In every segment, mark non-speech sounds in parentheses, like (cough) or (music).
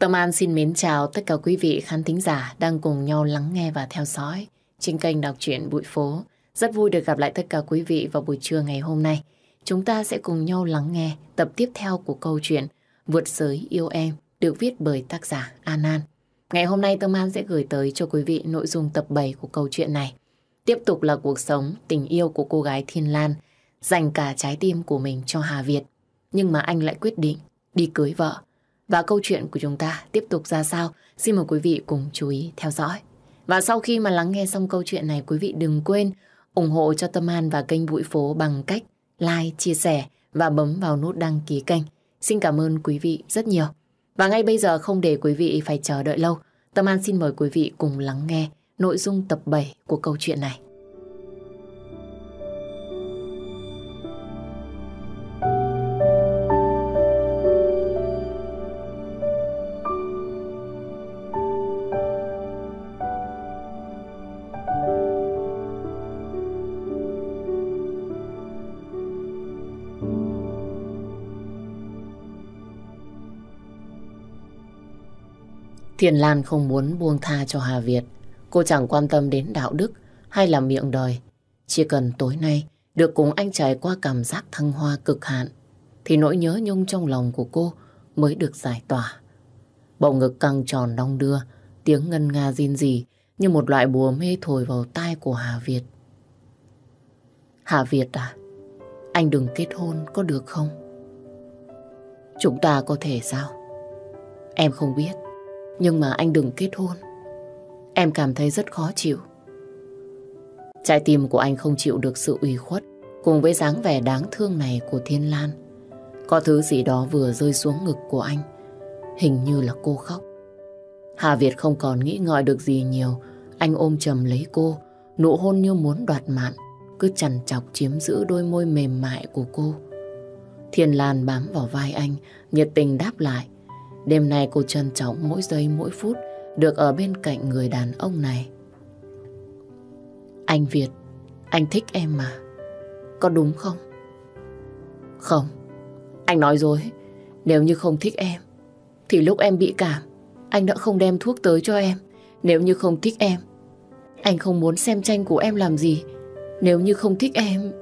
Tâm An xin mến chào tất cả quý vị khán thính giả đang cùng nhau lắng nghe và theo dõi trên kênh đọc truyện Bụi Phố. Rất vui được gặp lại tất cả quý vị vào buổi trưa ngày hôm nay. Chúng ta sẽ cùng nhau lắng nghe tập tiếp theo của câu chuyện Vượt giới yêu em được viết bởi tác giả An An. Ngày hôm nay Tâm An sẽ gửi tới cho quý vị nội dung tập 7 của câu chuyện này. Tiếp tục là cuộc sống, tình yêu của cô gái Thiên Lan dành cả trái tim của mình cho Hà Việt. Nhưng mà anh lại quyết định đi cưới vợ và câu chuyện của chúng ta tiếp tục ra sao? Xin mời quý vị cùng chú ý theo dõi. Và sau khi mà lắng nghe xong câu chuyện này, quý vị đừng quên ủng hộ cho Tâm An và kênh Bụi Phố bằng cách like, chia sẻ và bấm vào nút đăng ký kênh. Xin cảm ơn quý vị rất nhiều. Và ngay bây giờ không để quý vị phải chờ đợi lâu, Tâm An xin mời quý vị cùng lắng nghe nội dung tập 7 của câu chuyện này. Thiên Lan không muốn buông tha cho Hà Việt. Cô chẳng quan tâm đến đạo đức hay là miệng đời. Chỉ cần tối nay được cùng anh trải qua cảm giác thăng hoa cực hạn thì nỗi nhớ nhung trong lòng của cô mới được giải tỏa. Bầu ngực căng tròn đong đưa, tiếng ngân nga rin rỉ như một loại bùa mê thổi vào tai của Hà Việt. Hà Việt à, anh đừng kết hôn có được không? Chúng ta có thể sao? Em không biết. Nhưng mà anh đừng kết hôn. Em cảm thấy rất khó chịu. Trái tim của anh không chịu được sự ủy khuất cùng với dáng vẻ đáng thương này của Thiên Lan. Có thứ gì đó vừa rơi xuống ngực của anh. Hình như là cô khóc. Hà Việt không còn nghĩ ngợi được gì nhiều. Anh ôm chầm lấy cô, nụ hôn như muốn đoạt mạng, cứ chằn chọc chiếm giữ đôi môi mềm mại của cô. Thiên Lan bám vào vai anh, nhiệt tình đáp lại. Đêm nay cô trân trọng mỗi giây mỗi phút được ở bên cạnh người đàn ông này. Anh Việt, anh thích em mà. Có đúng không? Không, anh nói dối. Nếu như không thích em, thì lúc em bị cảm, anh đã không đem thuốc tới cho em. Nếu như không thích em, anh không muốn xem tranh của em làm gì. Nếu như không thích em...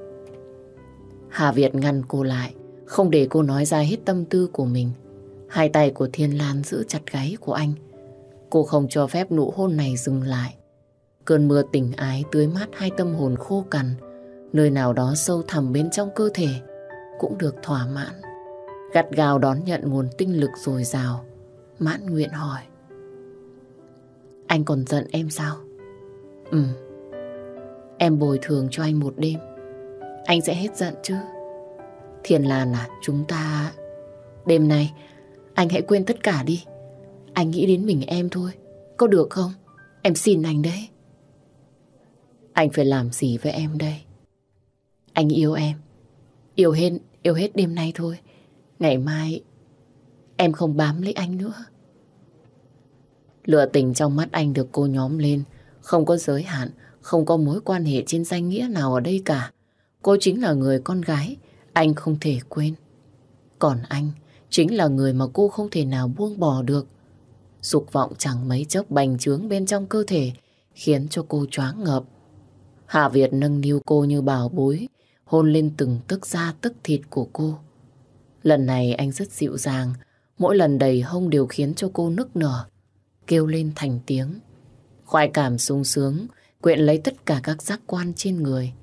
Hà Việt ngăn cô lại, không để cô nói ra hết tâm tư của mình. Hai tay của Thiên Lan giữ chặt gáy của anh. Cô không cho phép nụ hôn này dừng lại. Cơn mưa tình ái tưới mát hai tâm hồn khô cằn, nơi nào đó sâu thẳm bên trong cơ thể, cũng được thỏa mãn. Gặt gào đón nhận nguồn tinh lực dồi dào, mãn nguyện hỏi. Anh còn giận em sao? Ừ, em bồi thường cho anh một đêm. Anh sẽ hết giận chứ? Thiên Lan à, chúng ta... Đêm nay anh hãy quên tất cả đi. Anh nghĩ đến mình em thôi. Có được không? Em xin anh đấy. Anh phải làm gì với em đây? Anh yêu em. Yêu hết, yêu hết đêm nay thôi. Ngày mai em không bám lấy anh nữa. Lửa tình trong mắt anh được cô nhóm lên, không có giới hạn, không có mối quan hệ trên danh nghĩa nào ở đây cả. Cô chính là người con gái, anh không thể quên. Còn anh, chính là người mà cô không thể nào buông bỏ được. Dục vọng chẳng mấy chốc bành trướng bên trong cơ thể, khiến cho cô choáng ngợp. Hạ Việt nâng niu cô như bảo bối, hôn lên từng tức da tức thịt của cô. Lần này anh rất dịu dàng, mỗi lần đầy hông đều khiến cho cô nức nở, kêu lên thành tiếng. Khoai cảm sung sướng, quyện lấy tất cả các giác quan trên người.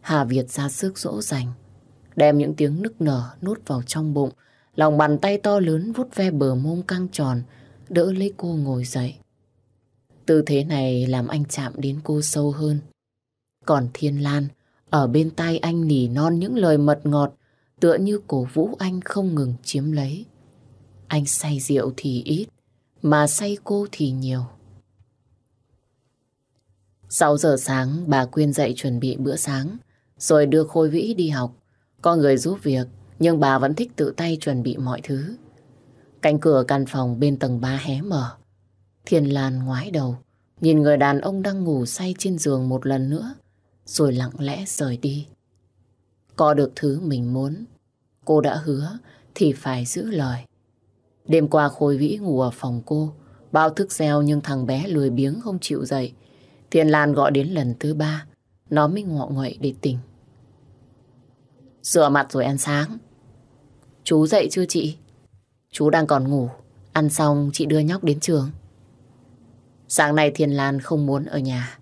Hà Việt ra sức dỗ dành, đem những tiếng nức nở nốt vào trong bụng, Lòng bàn tay to lớn vút ve bờ mông căng tròn, đỡ lấy cô ngồi dậy. Tư thế này làm anh chạm đến cô sâu hơn. Còn Thiên Lan, ở bên tai anh nỉ non những lời mật ngọt, tựa như cổ vũ anh không ngừng chiếm lấy. Anh say rượu thì ít, mà say cô thì nhiều. 6 giờ sáng, bà Quyên dậy chuẩn bị bữa sáng, rồi đưa Khôi Vĩ đi học. con người giúp việc, nhưng bà vẫn thích tự tay chuẩn bị mọi thứ. Cánh cửa căn phòng bên tầng 3 hé mở. Thiên Lan ngoái đầu, nhìn người đàn ông đang ngủ say trên giường một lần nữa, rồi lặng lẽ rời đi. Có được thứ mình muốn, cô đã hứa thì phải giữ lời. Đêm qua Khôi Vĩ ngủ ở phòng cô, bao thức gieo nhưng thằng bé lười biếng không chịu dậy. Thiên Lan gọi đến lần thứ ba, nó mới ngọ nguậy để tỉnh. Rửa mặt rồi ăn sáng. Chú dậy chưa chị? Chú đang còn ngủ. Ăn xong chị đưa nhóc đến trường. Sáng nay Thiên Lan không muốn ở nhà.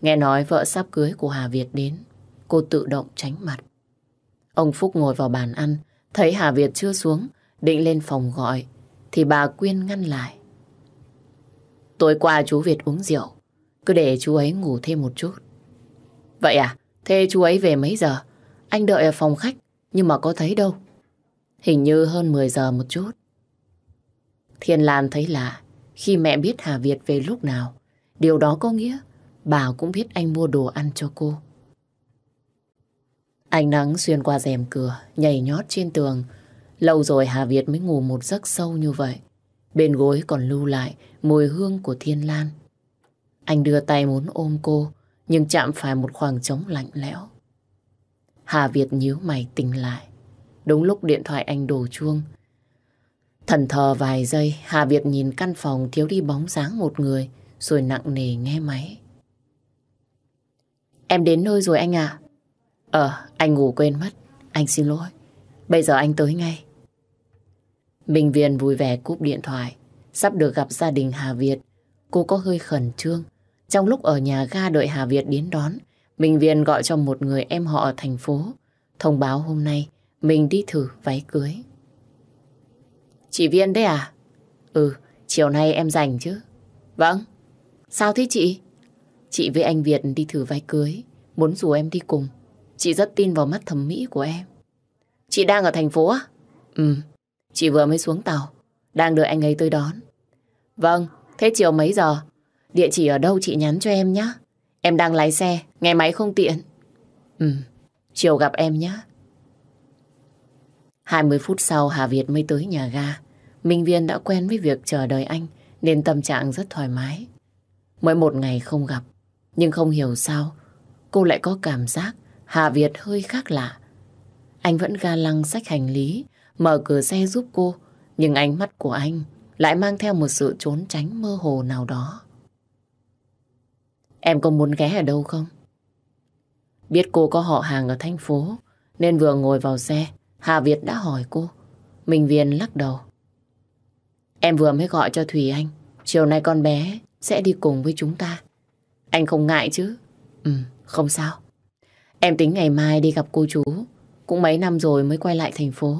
Nghe nói vợ sắp cưới của Hà Việt đến. Cô tự động tránh mặt. Ông Phúc ngồi vào bàn ăn. Thấy Hà Việt chưa xuống. Định lên phòng gọi. Thì bà Quyên ngăn lại. Tối qua chú Việt uống rượu. Cứ để chú ấy ngủ thêm một chút. Vậy à? Thế chú ấy về mấy giờ? Anh đợi ở phòng khách. Nhưng mà có thấy đâu. Hình như hơn 10 giờ một chút. Thiên Lan thấy lạ khi mẹ biết Hà Việt về lúc nào. Điều đó có nghĩa bà cũng biết anh mua đồ ăn cho cô. Ánh nắng xuyên qua rèm cửa, nhảy nhót trên tường. Lâu rồi Hà Việt mới ngủ một giấc sâu như vậy. Bên gối còn lưu lại mùi hương của Thiên Lan. Anh đưa tay muốn ôm cô, nhưng chạm phải một khoảng trống lạnh lẽo. Hà Việt nhíu mày tỉnh lại. Đúng lúc điện thoại anh đổ chuông. Thần thờ vài giây, Hà Việt nhìn căn phòng thiếu đi bóng dáng một người, rồi nặng nề nghe máy. Em đến nơi rồi anh à? Ờ, anh ngủ quên mất. Anh xin lỗi. Bây giờ anh tới ngay. Minh Viên vui vẻ cúp điện thoại. Sắp được gặp gia đình Hà Việt. Cô có hơi khẩn trương. Trong lúc ở nhà ga đợi Hà Việt đến đón, Minh Viên gọi cho một người em họ ở thành phố. Thông báo hôm nay mình đi thử váy cưới. Chị Viên đấy à? Ừ, chiều nay em rảnh chứ. Vâng. Sao thế chị? Chị với anh Việt đi thử váy cưới, muốn rủ em đi cùng. Chị rất tin vào mắt thẩm mỹ của em. Chị đang ở thành phố á? Ừ, chị vừa mới xuống tàu, đang đợi anh ấy tới đón. Vâng, thế chiều mấy giờ? Địa chỉ ở đâu chị nhắn cho em nhé. Em đang lái xe, nghe máy không tiện. Ừ, chiều gặp em nhé. 20 phút sau Hà Việt mới tới nhà ga. Minh Viên đã quen với việc chờ đợi anh nên tâm trạng rất thoải mái. Mới một ngày không gặp, nhưng không hiểu sao cô lại có cảm giác Hà Việt hơi khác lạ. Anh vẫn ga lăng sách hành lý, mở cửa xe giúp cô, nhưng ánh mắt của anh lại mang theo một sự trốn tránh mơ hồ nào đó. Em có muốn ghé ở đâu không? Biết cô có họ hàng ở thành phố, nên vừa ngồi vào xe, Hà Việt đã hỏi cô. Minh Viên lắc đầu. Em vừa mới gọi cho Thùy Anh. Chiều nay con bé sẽ đi cùng với chúng ta. Anh không ngại chứ? Ừ, không sao. Em tính ngày mai đi gặp cô chú. Cũng mấy năm rồi mới quay lại thành phố.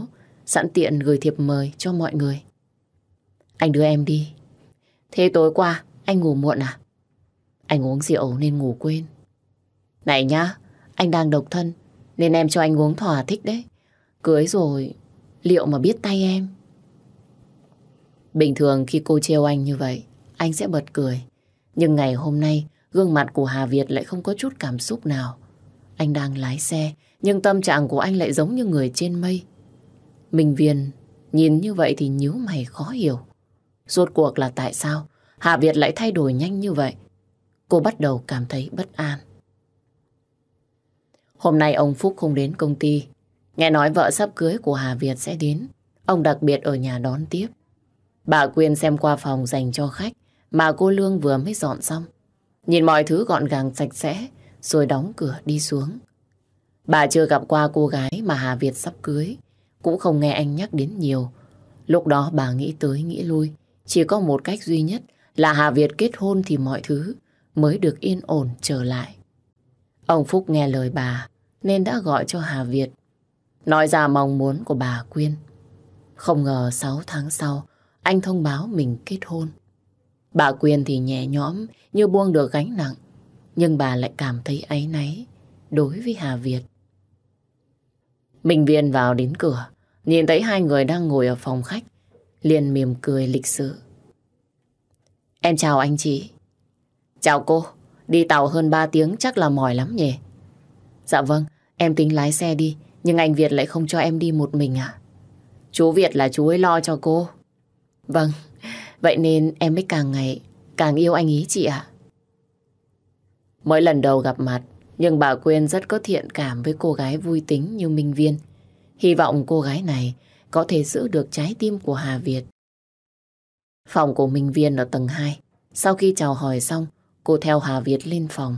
Sẵn tiện gửi thiệp mời cho mọi người. Anh đưa em đi. Thế tối qua, anh ngủ muộn à? Anh uống rượu nên ngủ quên. Này nhá, anh đang độc thân, nên em cho anh uống thỏa thích đấy. Cưới rồi, liệu mà biết tay em? Bình thường khi cô trêu anh như vậy, anh sẽ bật cười. Nhưng ngày hôm nay, gương mặt của Hà Việt lại không có chút cảm xúc nào. Anh đang lái xe, nhưng tâm trạng của anh lại giống như người trên mây. Minh Viên nhìn như vậy thì nhíu mày khó hiểu. Rốt cuộc là tại sao Hà Việt lại thay đổi nhanh như vậy? Cô bắt đầu cảm thấy bất an. Hôm nay ông Phúc không đến công ty, Nghe nói vợ sắp cưới của Hà Việt sẽ đến, ông đặc biệt ở nhà đón tiếp. Bà Quyên xem qua phòng dành cho khách mà cô Lương vừa mới dọn xong. Nhìn mọi thứ gọn gàng sạch sẽ rồi đóng cửa đi xuống. Bà chưa gặp qua cô gái mà Hà Việt sắp cưới, cũng không nghe anh nhắc đến nhiều. Lúc đó bà nghĩ tới nghĩ lui, chỉ có một cách duy nhất là Hà Việt kết hôn thì mọi thứ mới được yên ổn trở lại. Ông Phúc nghe lời bà nên đã gọi cho Hà Việt Nói ra mong muốn của bà Quyên. Không ngờ 6 tháng sau, anh thông báo mình kết hôn. Bà Quyên thì nhẹ nhõm như buông được gánh nặng, nhưng bà lại cảm thấy áy náy đối với Hà Việt. Minh Viên vào đến cửa, nhìn thấy hai người đang ngồi ở phòng khách, liền mỉm cười lịch sự. Em chào anh chị. Chào cô, đi tàu hơn 3 tiếng chắc là mỏi lắm nhỉ? Dạ vâng, em tính lái xe đi, nhưng anh Việt lại không cho em đi một mình à? Chú Việt là chú ấy lo cho cô. Vâng, vậy nên em mới càng ngày càng yêu anh ý chị ạ. Mỗi lần đầu gặp mặt, nhưng bà Quyên rất có thiện cảm với cô gái vui tính như Minh Viên. Hy vọng cô gái này có thể giữ được trái tim của Hà Việt. Phòng của Minh Viên ở tầng 2. Sau khi chào hỏi xong, cô theo Hà Việt lên phòng.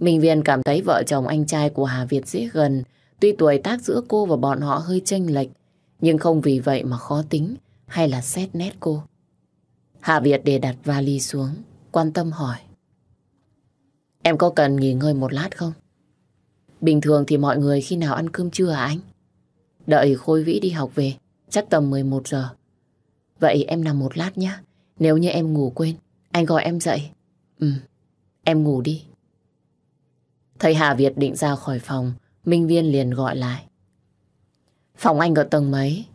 Minh Viên cảm thấy vợ chồng anh trai của Hà Việt dễ gần, Tuy tuổi tác giữa cô và bọn họ hơi chênh lệch, nhưng không vì vậy mà khó tính hay là xét nét cô. Hạ Việt để đặt vali xuống, quan tâm hỏi. Em có cần nghỉ ngơi một lát không? Bình thường thì mọi người khi nào ăn cơm trưa à anh? Đợi Khôi Vĩ đi học về, chắc tầm 11 giờ. Vậy em nằm một lát nhé. Nếu như em ngủ quên, anh gọi em dậy. Ừ, em ngủ đi. Thầy Hà Việt định ra khỏi phòng, Minh Viên liền gọi lại. Phòng anh ở tầng mấy?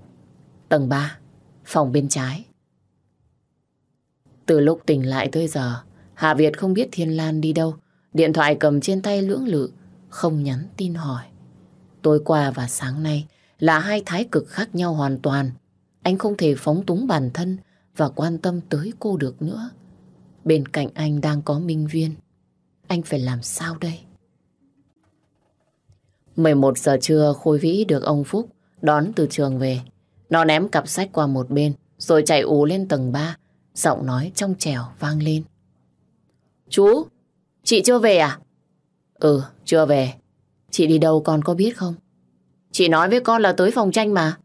Tầng 3, phòng bên trái. Từ lúc tỉnh lại tới giờ, Hà Việt không biết Thiên Lan đi đâu. Điện thoại cầm trên tay lưỡng lự, không nhắn tin hỏi. Tối qua và sáng nay là hai thái cực khác nhau hoàn toàn. Anh không thể phóng túng bản thân và quan tâm tới cô được nữa. Bên cạnh anh đang có Minh Viên. Anh phải làm sao đây? 11 giờ trưa Khôi Vĩ được ông Phúc đón từ trường về. Nó ném cặp sách qua một bên rồi chạy ú lên tầng 3. Giọng nói trong trẻo vang lên. Chú, chị chưa về à? Ừ, chưa về. Chị đi đâu con có biết không? Chị nói với con là tới phòng tranh mà.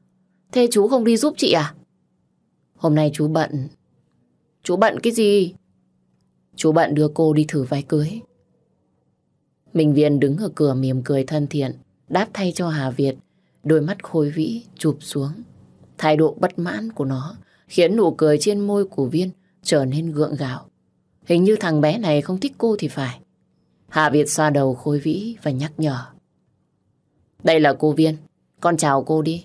Thế chú không đi giúp chị à? Hôm nay chú bận. Chú bận cái gì? Chú bận đưa cô đi thử váy cưới. Minh Viên đứng ở cửa mỉm cười thân thiện, đáp thay cho Hà Việt, đôi mắt khôi vĩ chụp xuống. Thái độ bất mãn của nó khiến nụ cười trên môi của Viên trở nên gượng gạo. Hình như thằng bé này không thích cô thì phải. Hà Việt xoa đầu khôi vĩ và nhắc nhở. Đây là cô Viên, con chào cô đi.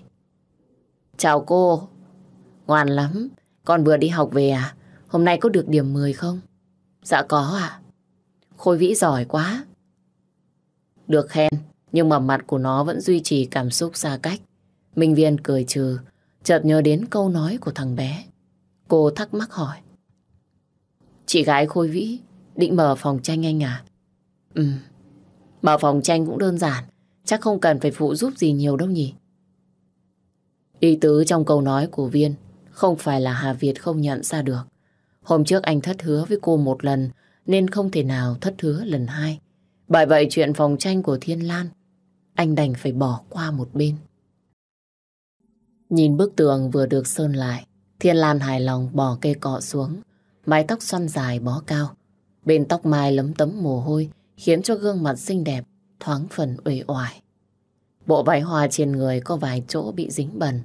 Chào cô, ngoan lắm, con vừa đi học về à? Hôm nay có được điểm 10 không? Dạ có À? Khôi vĩ giỏi quá, được khen, nhưng mà mặt của nó vẫn duy trì cảm xúc xa cách. Minh Viên cười trừ, chợt nhớ đến câu nói của thằng bé. Cô thắc mắc hỏi. Chị gái Khôi Vĩ định mở phòng tranh anh à? Ừ, mở phòng tranh cũng đơn giản, chắc không cần phải phụ giúp gì nhiều đâu nhỉ. Ý tứ trong câu nói của Viên không phải là Hà Việt không nhận ra được. Hôm trước anh thất hứa với cô một lần nên không thể nào thất hứa lần hai. Bởi vậy chuyện phòng tranh của Thiên Lan, anh đành phải bỏ qua một bên. Nhìn bức tường vừa được sơn lại, Thiên Lan hài lòng bỏ cây cọ xuống, mái tóc xoăn dài bó cao. Bên tóc mai lấm tấm mồ hôi khiến cho gương mặt xinh đẹp thoáng phần uể oải. Bộ váy hoa trên người có vài chỗ bị dính bẩn.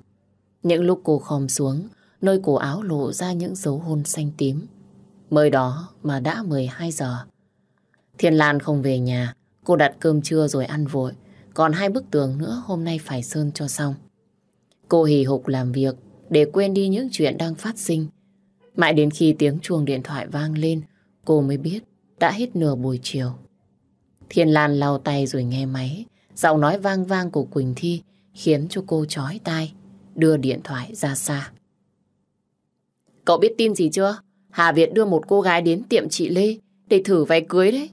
Những lúc cô khom xuống, nơi cổ áo lộ ra những dấu hôn xanh tím. Mới đó mà đã 12 giờ, Thiên Lan không về nhà, cô đặt cơm trưa rồi ăn vội. Còn hai bức tường nữa hôm nay phải sơn cho xong. Cô hì hục làm việc để quên đi những chuyện đang phát sinh. Mãi đến khi tiếng chuông điện thoại vang lên, cô mới biết đã hết nửa buổi chiều. Thiên Lan lau tay rồi nghe máy. Giọng nói vang vang của Quỳnh Thi khiến cho cô chói tai, đưa điện thoại ra xa. Cậu biết tin gì chưa? Hà Việt đưa một cô gái đến tiệm chị Lê để thử váy cưới đấy.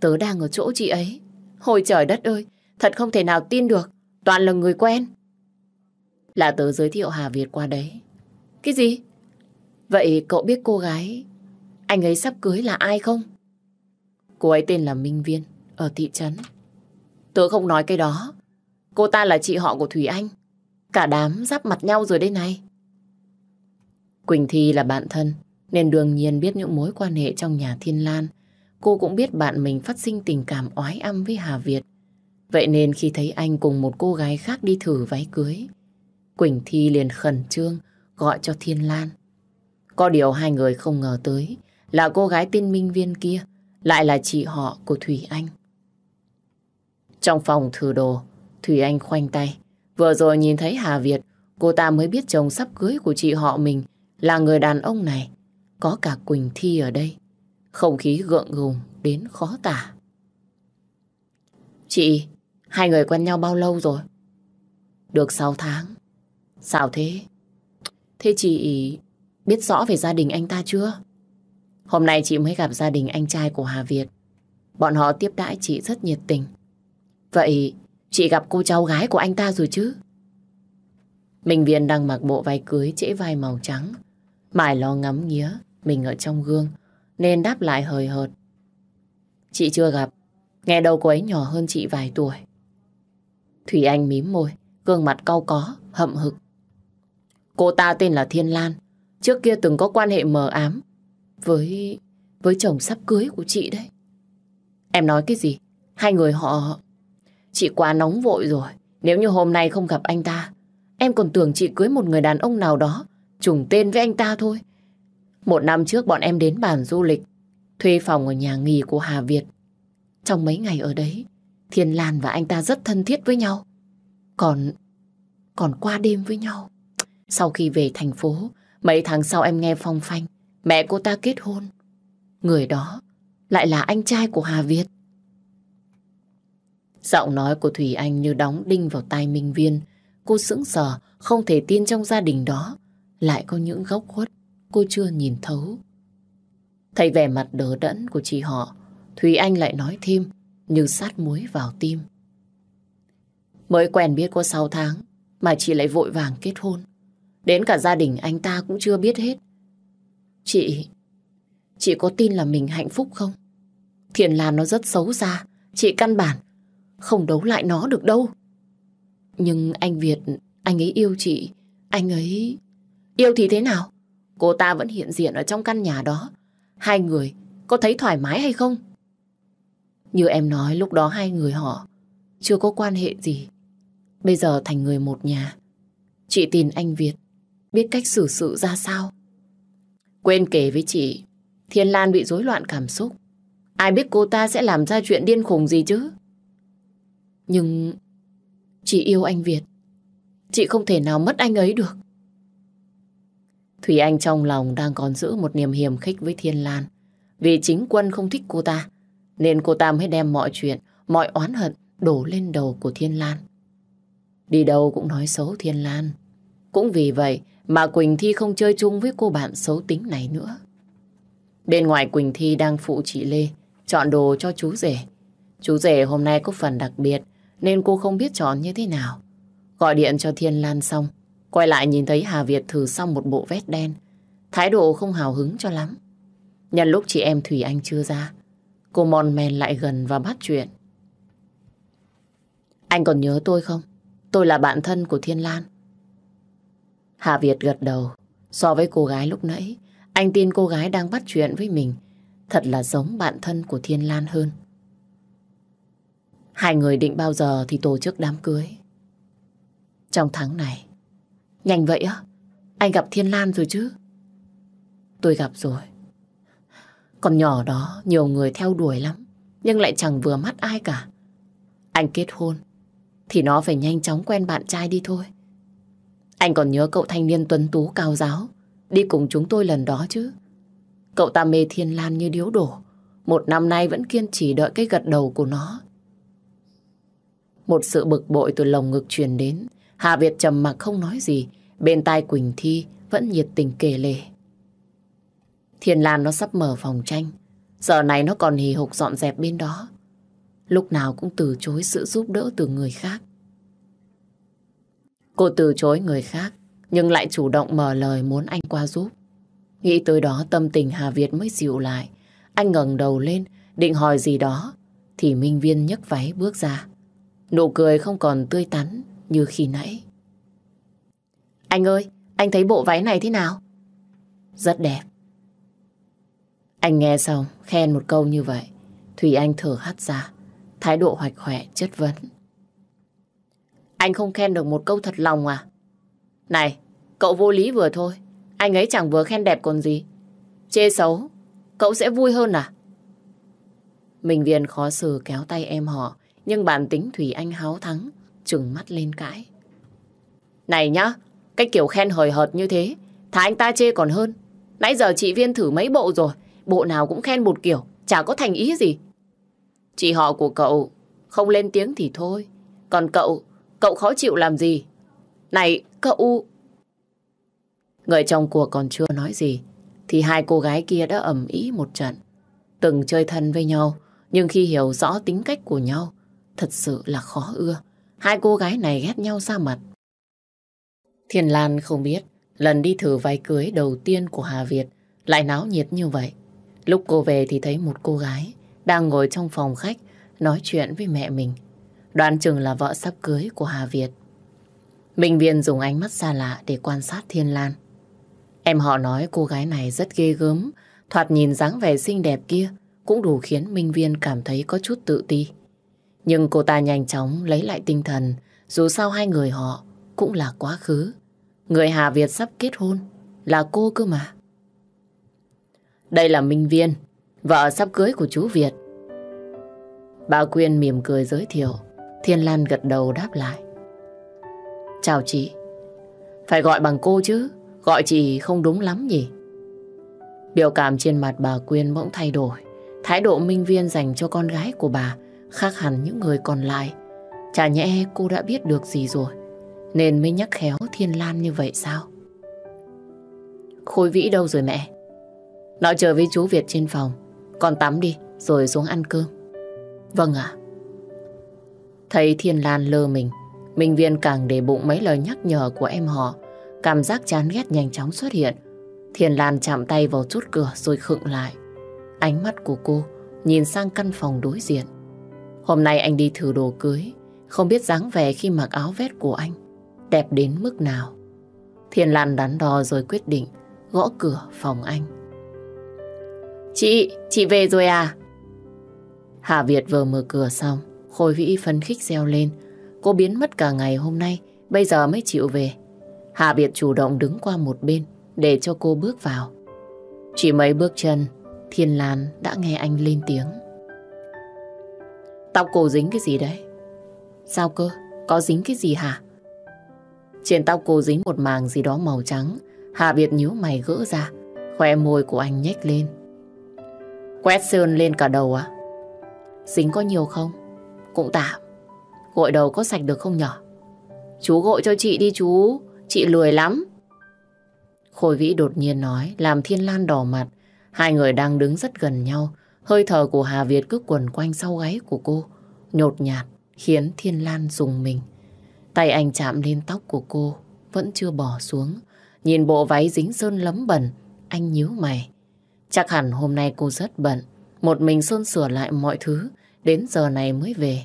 Tớ đang ở chỗ chị ấy. Hồi trời đất ơi, thật không thể nào tin được. Toàn là người quen. Là tớ giới thiệu Hà Việt qua đấy. Cái gì? Vậy cậu biết cô gái anh ấy sắp cưới là ai không? Cô ấy tên là Minh Viên, ở thị trấn. Tớ không nói cái đó. Cô ta là chị họ của Thủy Anh. Cả đám giáp mặt nhau rồi đây này. Quỳnh Thi là bạn thân, nên đương nhiên biết những mối quan hệ trong nhà Thiên Lan. Cô cũng biết bạn mình phát sinh tình cảm oái âm với Hà Việt. Vậy nên khi thấy anh cùng một cô gái khác đi thử váy cưới, Quỳnh Thi liền khẩn trương gọi cho Thiên Lan. Có điều hai người không ngờ tới là cô gái tên Minh Viên kia lại là chị họ của Thủy Anh. Trong phòng thử đồ, Thủy Anh khoanh tay. Vừa rồi nhìn thấy Hà Việt, cô ta mới biết chồng sắp cưới của chị họ mình là người đàn ông này. Có cả Quỳnh Thi ở đây. Không khí gượng gùng đến khó tả. Chị, hai người quen nhau bao lâu rồi? Được 6 tháng. Sao thế? Thế chị biết rõ về gia đình anh ta chưa? Hôm nay chị mới gặp gia đình anh trai của Hà Việt. Bọn họ tiếp đãi chị rất nhiệt tình. Vậy chị gặp cô cháu gái của anh ta rồi chứ? Minh Viên đang mặc bộ váy cưới trễ vai màu trắng. Mải lo ngắm nghía mình ở trong gương nên đáp lại hời hợt. Chị chưa gặp, nghe đâu cô ấy nhỏ hơn chị vài tuổi. Thủy Anh mím môi, gương mặt cau có, hậm hực. Cô ta tên là Thiên Lan, trước kia từng có quan hệ mờ ám với với chồng sắp cưới của chị đấy. Em nói cái gì? Hai người họ... Chị quá nóng vội rồi. Nếu như hôm nay không gặp anh ta, em còn tưởng chị cưới một người đàn ông nào đó trùng tên với anh ta thôi. Một năm trước bọn em đến bản du lịch, thuê phòng ở nhà nghỉ của Hà Việt. Trong mấy ngày ở đấy, Thiên Lan và anh ta rất thân thiết với nhau. Còn còn qua đêm với nhau. Sau khi về thành phố, mấy tháng sau em nghe phong phanh, mẹ cô ta kết hôn. Người đó lại là anh trai của Hà Việt. Giọng nói của Thủy Anh như đóng đinh vào tai Minh Viên. Cô sững sờ, không thể tin trong gia đình đó lại có những gốc khuất cô chưa nhìn thấu. Thấy vẻ mặt đỡ đẫn của chị họ, Thúy Anh lại nói thêm như sát muối vào tim. Mới quen biết có 6 tháng mà chị lại vội vàng kết hôn. Đến cả gia đình anh ta cũng chưa biết hết. Chị, chị có tin là mình hạnh phúc không? Thiền làm nó rất xấu xa, chị căn bản không đấu lại nó được đâu. Nhưng anh Việt, anh ấy yêu chị, anh ấy... Yêu thì thế nào? Cô ta vẫn hiện diện ở trong căn nhà đó. Hai người có thấy thoải mái hay không? Như em nói lúc đó hai người họ chưa có quan hệ gì. Bây giờ thành người một nhà. Chị tin anh Việt biết cách xử sự ra sao. Quên kể với chị, Thiên Lan bị rối loạn cảm xúc. Ai biết cô ta sẽ làm ra chuyện điên khùng gì chứ? Nhưng chị yêu anh Việt. Chị không thể nào mất anh ấy được. Thủy Anh trong lòng đang còn giữ một niềm hiềm khích với Thiên Lan. Vì chính quân không thích cô ta, nên cô ta mới đem mọi chuyện, mọi oán hận đổ lên đầu của Thiên Lan. Đi đâu cũng nói xấu Thiên Lan. Cũng vì vậy mà Quỳnh Thi không chơi chung với cô bạn xấu tính này nữa. Bên ngoài Quỳnh Thi đang phụ chị Lê chọn đồ cho chú rể. Chú rể hôm nay có phần đặc biệt nên cô không biết chọn như thế nào. Gọi điện cho Thiên Lan xong, Quay lại nhìn thấy Hà Việt thử xong một bộ vest đen. Thái độ không hào hứng cho lắm. Nhân lúc chị em Thủy Anh chưa ra, cô mòn men lại gần và bắt chuyện. Anh còn nhớ tôi không? Tôi là bạn thân của Thiên Lan. Hà Việt gật đầu. So với cô gái lúc nãy, anh tin cô gái đang bắt chuyện với mình thật là giống bạn thân của Thiên Lan hơn. Hai người định bao giờ thì tổ chức đám cưới. Trong tháng này, Nhanh vậy á? Anh gặp Thiên Lan rồi chứ? Tôi gặp rồi. Còn nhỏ đó nhiều người theo đuổi lắm, nhưng lại chẳng vừa mắt ai cả. Anh kết hôn, thì nó phải nhanh chóng quen bạn trai đi thôi. Anh còn nhớ cậu thanh niên tuấn tú cao giáo, đi cùng chúng tôi lần đó chứ. Cậu ta mê Thiên Lan như điếu đổ, một năm nay vẫn kiên trì đợi cái gật đầu của nó. Một sự bực bội từ lồng ngực truyền đến, Hà Việt trầm mặc không nói gì, bên tai Quỳnh Thi vẫn nhiệt tình kể lể. Thiên Lan nó sắp mở phòng tranh, giờ này nó còn hì hục dọn dẹp bên đó. Lúc nào cũng từ chối sự giúp đỡ từ người khác. Cô từ chối người khác, nhưng lại chủ động mở lời muốn anh qua giúp. Nghĩ tới đó tâm tình Hà Việt mới dịu lại. Anh ngẩng đầu lên, định hỏi gì đó, thì Minh Viên nhấc váy bước ra. Nụ cười không còn tươi tắn, như khi nãy. Anh ơi, anh thấy bộ váy này thế nào? Rất đẹp. Anh nghe xong, khen một câu như vậy. thủy Anh thở hắt ra, thái độ hoạch hoẹ, chất vấn. Anh không khen được một câu thật lòng à? Này, cậu vô lý vừa thôi. Anh ấy chẳng vừa khen đẹp còn gì. Chê xấu, cậu sẽ vui hơn à? Minh Viên khó xử kéo tay em họ, nhưng bản tính Thủy Anh háo thắng, trừng mắt lên cãi. Này nhá, cái kiểu khen hời hợt như thế, thà anh ta chê còn hơn. Nãy giờ chị Viên thử mấy bộ rồi, bộ nào cũng khen một kiểu, chả có thành ý gì. Chị họ của cậu không lên tiếng thì thôi, còn cậu, cậu khó chịu làm gì? Này, cậu... Người trong cuộc còn chưa nói gì, thì hai cô gái kia đã ầm ý một trận. Từng chơi thân với nhau, nhưng khi hiểu rõ tính cách của nhau, thật sự là khó ưa. Hai cô gái này ghét nhau ra mặt. Thiên Lan không biết, lần đi thử váy cưới đầu tiên của Hà Việt lại náo nhiệt như vậy. Lúc cô về thì thấy một cô gái đang ngồi trong phòng khách nói chuyện với mẹ mình. Đoán chừng là vợ sắp cưới của Hà Việt. Minh Viên dùng ánh mắt xa lạ để quan sát Thiên Lan. Em họ nói cô gái này rất ghê gớm, thoạt nhìn dáng vẻ xinh đẹp kia cũng đủ khiến Minh Viên cảm thấy có chút tự ti. Nhưng cô ta nhanh chóng lấy lại tinh thần, dù sao hai người họ cũng là quá khứ. Người Hà Việt sắp kết hôn, là cô cơ mà. Đây là Minh Viên, vợ sắp cưới của chú Việt. Bà Quyên mỉm cười giới thiệu, Thiên Lan gật đầu đáp lại. Chào chị, phải gọi bằng cô chứ, gọi chị không đúng lắm nhỉ? Biểu cảm trên mặt bà Quyên bỗng thay đổi, thái độ Minh Viên dành cho con gái của bà khác hẳn những người còn lại. Chả nhẽ cô đã biết được gì rồi, nên mới nhắc khéo Thiên Lan như vậy sao? Khôi Vĩ đâu rồi mẹ? Nó chờ với chú Việt trên phòng, con tắm đi rồi xuống ăn cơm. Vâng ạ. Thấy Thiên Lan lơ mình, Minh Viên càng để bụng mấy lời nhắc nhở của em họ. Cảm giác chán ghét nhanh chóng xuất hiện. Thiên Lan chạm tay vào chút cửa rồi khựng lại. Ánh mắt của cô nhìn sang căn phòng đối diện. Hôm nay anh đi thử đồ cưới, không biết dáng vẻ khi mặc áo vest của anh, đẹp đến mức nào. Thiên Lan đắn đo rồi quyết định gõ cửa phòng anh. Chị, chị về rồi à? Hà Việt vừa mở cửa xong, Khôi Vĩ phân khích reo lên. Cô biến mất cả ngày hôm nay, bây giờ mới chịu về. Hà Việt chủ động đứng qua một bên để cho cô bước vào. Chỉ mấy bước chân, Thiên Lan đã nghe anh lên tiếng. Tóc cô dính cái gì đấy? Sao cơ? Có dính cái gì hả? Trên tóc cô dính một màng gì đó màu trắng. Hà Việt nhíu mày gỡ ra. Khoe môi của anh nhếch lên. Quét sơn lên cả đầu à? Dính có nhiều không? Cũng tạm. Gội đầu có sạch được không nhỏ? Chú gội cho chị đi chú. Chị lười lắm. Khôi Vĩ đột nhiên nói, làm Thiên Lan đỏ mặt. Hai người đang đứng rất gần nhau. Hơi thở của Hà Việt cứ quần quanh sau gáy của cô, nhột nhạt, khiến Thiên Lan dùng mình. Tay anh chạm lên tóc của cô, vẫn chưa bỏ xuống. Nhìn bộ váy dính sơn lấm bẩn, anh nhíu mày. Chắc hẳn hôm nay cô rất bận, một mình sơn sửa lại mọi thứ, đến giờ này mới về.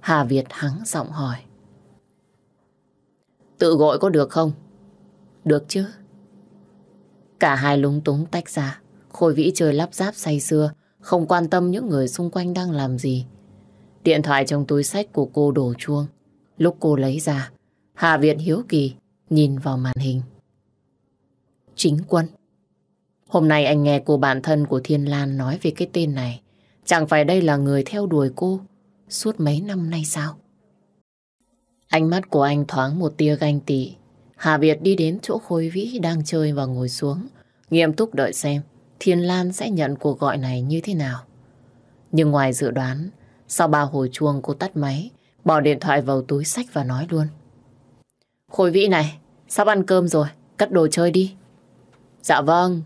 Hà Việt hắng giọng hỏi. Tự gọi có được không? Được chứ. Cả hai lúng túng tách ra, Khôi Vĩ chơi lắp ráp say xưa, không quan tâm những người xung quanh đang làm gì. Điện thoại trong túi sách của cô đổ chuông. Lúc cô lấy ra, Hà Việt hiếu kỳ nhìn vào màn hình. Chính quân. Hôm nay anh nghe cô bạn thân của Thiên Lan nói về cái tên này. Chẳng phải đây là người theo đuổi cô suốt mấy năm nay sao? Ánh mắt của anh thoáng một tia ganh tị. Hà Việt đi đến chỗ Khôi Vĩ đang chơi và ngồi xuống, nghiêm túc đợi xem Thiên Lan sẽ nhận cuộc gọi này như thế nào. Nhưng ngoài dự đoán, sau ba hồi chuông cô tắt máy, bỏ điện thoại vào túi sách và nói luôn. Khôi Vĩ này, sắp ăn cơm rồi, cất đồ chơi đi. Dạ vâng.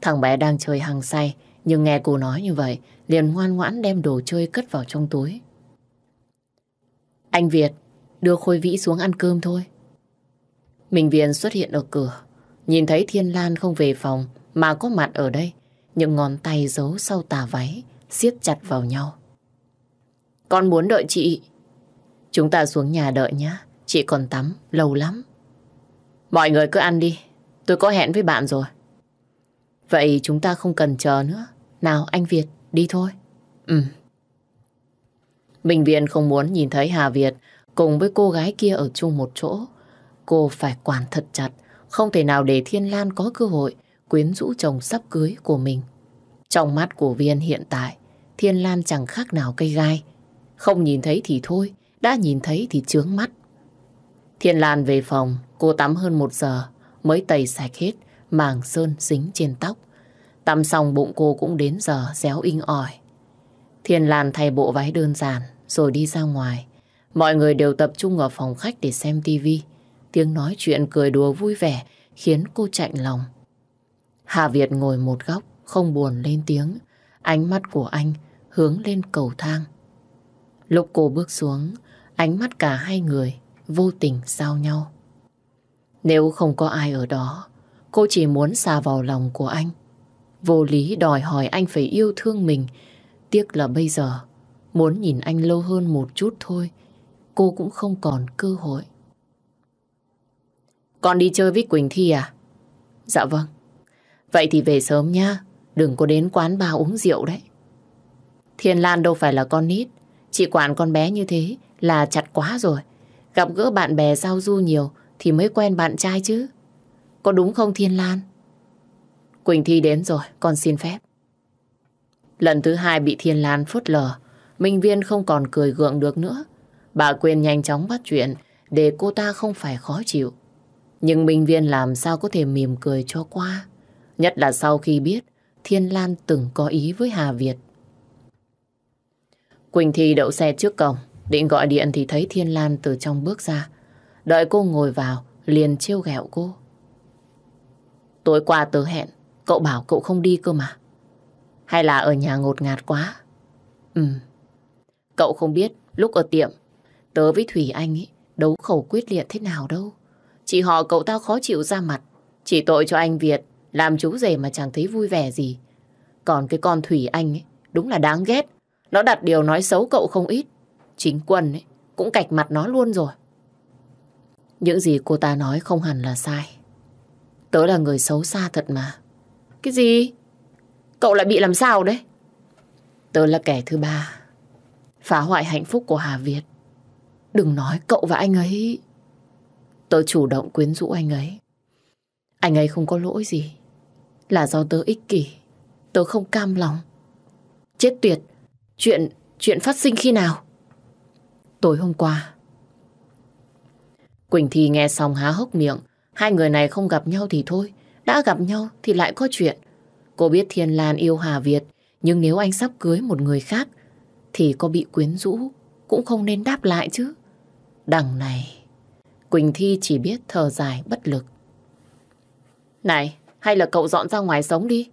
Thằng bé đang chơi hàng say, nhưng nghe cô nói như vậy, liền ngoan ngoãn đem đồ chơi cất vào trong túi. Anh Việt, đưa Khôi Vĩ xuống ăn cơm thôi. Minh Viên xuất hiện ở cửa, nhìn thấy Thiên Lan không về phòng, mà có mặt ở đây, những ngón tay giấu sau tà váy, siết chặt vào nhau. Con muốn đợi chị. Chúng ta xuống nhà đợi nhá, chị còn tắm, lâu lắm. Mọi người cứ ăn đi, tôi có hẹn với bạn rồi. Vậy chúng ta không cần chờ nữa. Nào anh Việt, đi thôi. Ừ. Bình Viên không muốn nhìn thấy Hà Việt cùng với cô gái kia ở chung một chỗ. Cô phải quản thật chặt, không thể nào để Thiên Lan có cơ hội quyến rũ chồng sắp cưới của mình. Trong mắt của Viên hiện tại, Thiên Lam chẳng khác nào cây gai. Không nhìn thấy thì thôi, đã nhìn thấy thì chướng mắt. Thiên Lan về phòng, cô tắm hơn một giờ mới tẩy sạch hết màng sơn dính trên tóc. Tắm xong bụng cô cũng đến giờ réo inh ỏi. Thiên Lan thay bộ váy đơn giản rồi đi ra ngoài. Mọi người đều tập trung ở phòng khách để xem tivi. Tiếng nói chuyện cười đùa vui vẻ khiến cô chạnh lòng. Hạ Việt ngồi một góc, không buồn lên tiếng. Ánh mắt của anh hướng lên cầu thang. Lúc cô bước xuống, ánh mắt cả hai người vô tình giao nhau. Nếu không có ai ở đó, cô chỉ muốn xa vào lòng của anh. Vô lý đòi hỏi anh phải yêu thương mình. Tiếc là bây giờ, muốn nhìn anh lâu hơn một chút thôi, cô cũng không còn cơ hội. Con đi chơi với Quỳnh Thi à? Dạ vâng. Vậy thì về sớm nha đừng có đến quán bar uống rượu đấy. Thiên Lan đâu phải là con nít, chị quản con bé như thế là chặt quá rồi. Gặp gỡ bạn bè giao du nhiều thì mới quen bạn trai chứ. Có đúng không Thiên Lan? Quỳnh Thi đến rồi, con xin phép. Lần thứ hai bị Thiên Lan phớt lờ, Minh Viên không còn cười gượng được nữa. Bà quên nhanh chóng bắt chuyện để cô ta không phải khó chịu. Nhưng Minh Viên làm sao có thể mỉm cười cho qua. Nhất là sau khi biết Thiên Lan từng có ý với Hà Việt. Quỳnh Thi đậu xe trước cổng, định gọi điện thì thấy Thiên Lan từ trong bước ra. Đợi cô ngồi vào, liền trêu ghẹo cô. Tối qua tớ hẹn, cậu bảo cậu không đi cơ mà. Hay là ở nhà ngột ngạt quá? Ừ. Cậu không biết, lúc ở tiệm, tớ với Thủy Anh ý, đấu khẩu quyết liệt thế nào đâu. chỉ họ cậu tao khó chịu ra mặt, chỉ tội cho anh Việt làm chú rể mà chẳng thấy vui vẻ gì. Còn cái con Thủy Anh ấy, đúng là đáng ghét. Nó đặt điều nói xấu cậu không ít. Chính quân ấy, cũng cạch mặt nó luôn rồi. Những gì cô ta nói không hẳn là sai. Tớ là người xấu xa thật mà. Cái gì? Cậu lại bị làm sao đấy? Tớ là kẻ thứ ba. Phá hoại hạnh phúc của Hà Việt. Đừng nói cậu và anh ấy. Tớ chủ động quyến rũ anh ấy. Anh ấy không có lỗi gì. Là do tớ ích kỷ Tớ không cam lòng Chết tuyệt Chuyện chuyện phát sinh khi nào Tối hôm qua Quỳnh Thi nghe xong há hốc miệng Hai người này không gặp nhau thì thôi Đã gặp nhau thì lại có chuyện Cô biết Thiên Lan yêu Hà Việt Nhưng nếu anh sắp cưới một người khác Thì có bị quyến rũ Cũng không nên đáp lại chứ Đằng này Quỳnh Thi chỉ biết thở dài bất lực Này hay là cậu dọn ra ngoài sống đi?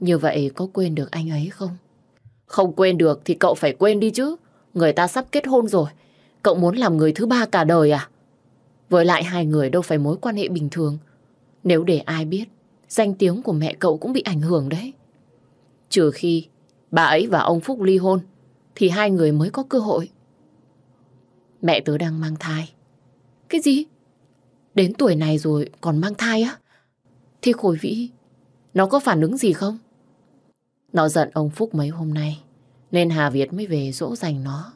Như vậy có quên được anh ấy không? Không quên được thì cậu phải quên đi chứ. Người ta sắp kết hôn rồi. Cậu muốn làm người thứ ba cả đời à? Với lại hai người đâu phải mối quan hệ bình thường. Nếu để ai biết, danh tiếng của mẹ cậu cũng bị ảnh hưởng đấy. Trừ khi bà ấy và ông Phúc ly hôn, thì hai người mới có cơ hội. Mẹ tớ đang mang thai. Cái gì? Đến tuổi này rồi còn mang thai á? Thì khổi vĩ, nó có phản ứng gì không? Nó giận ông Phúc mấy hôm nay, nên Hà Việt mới về dỗ dành nó.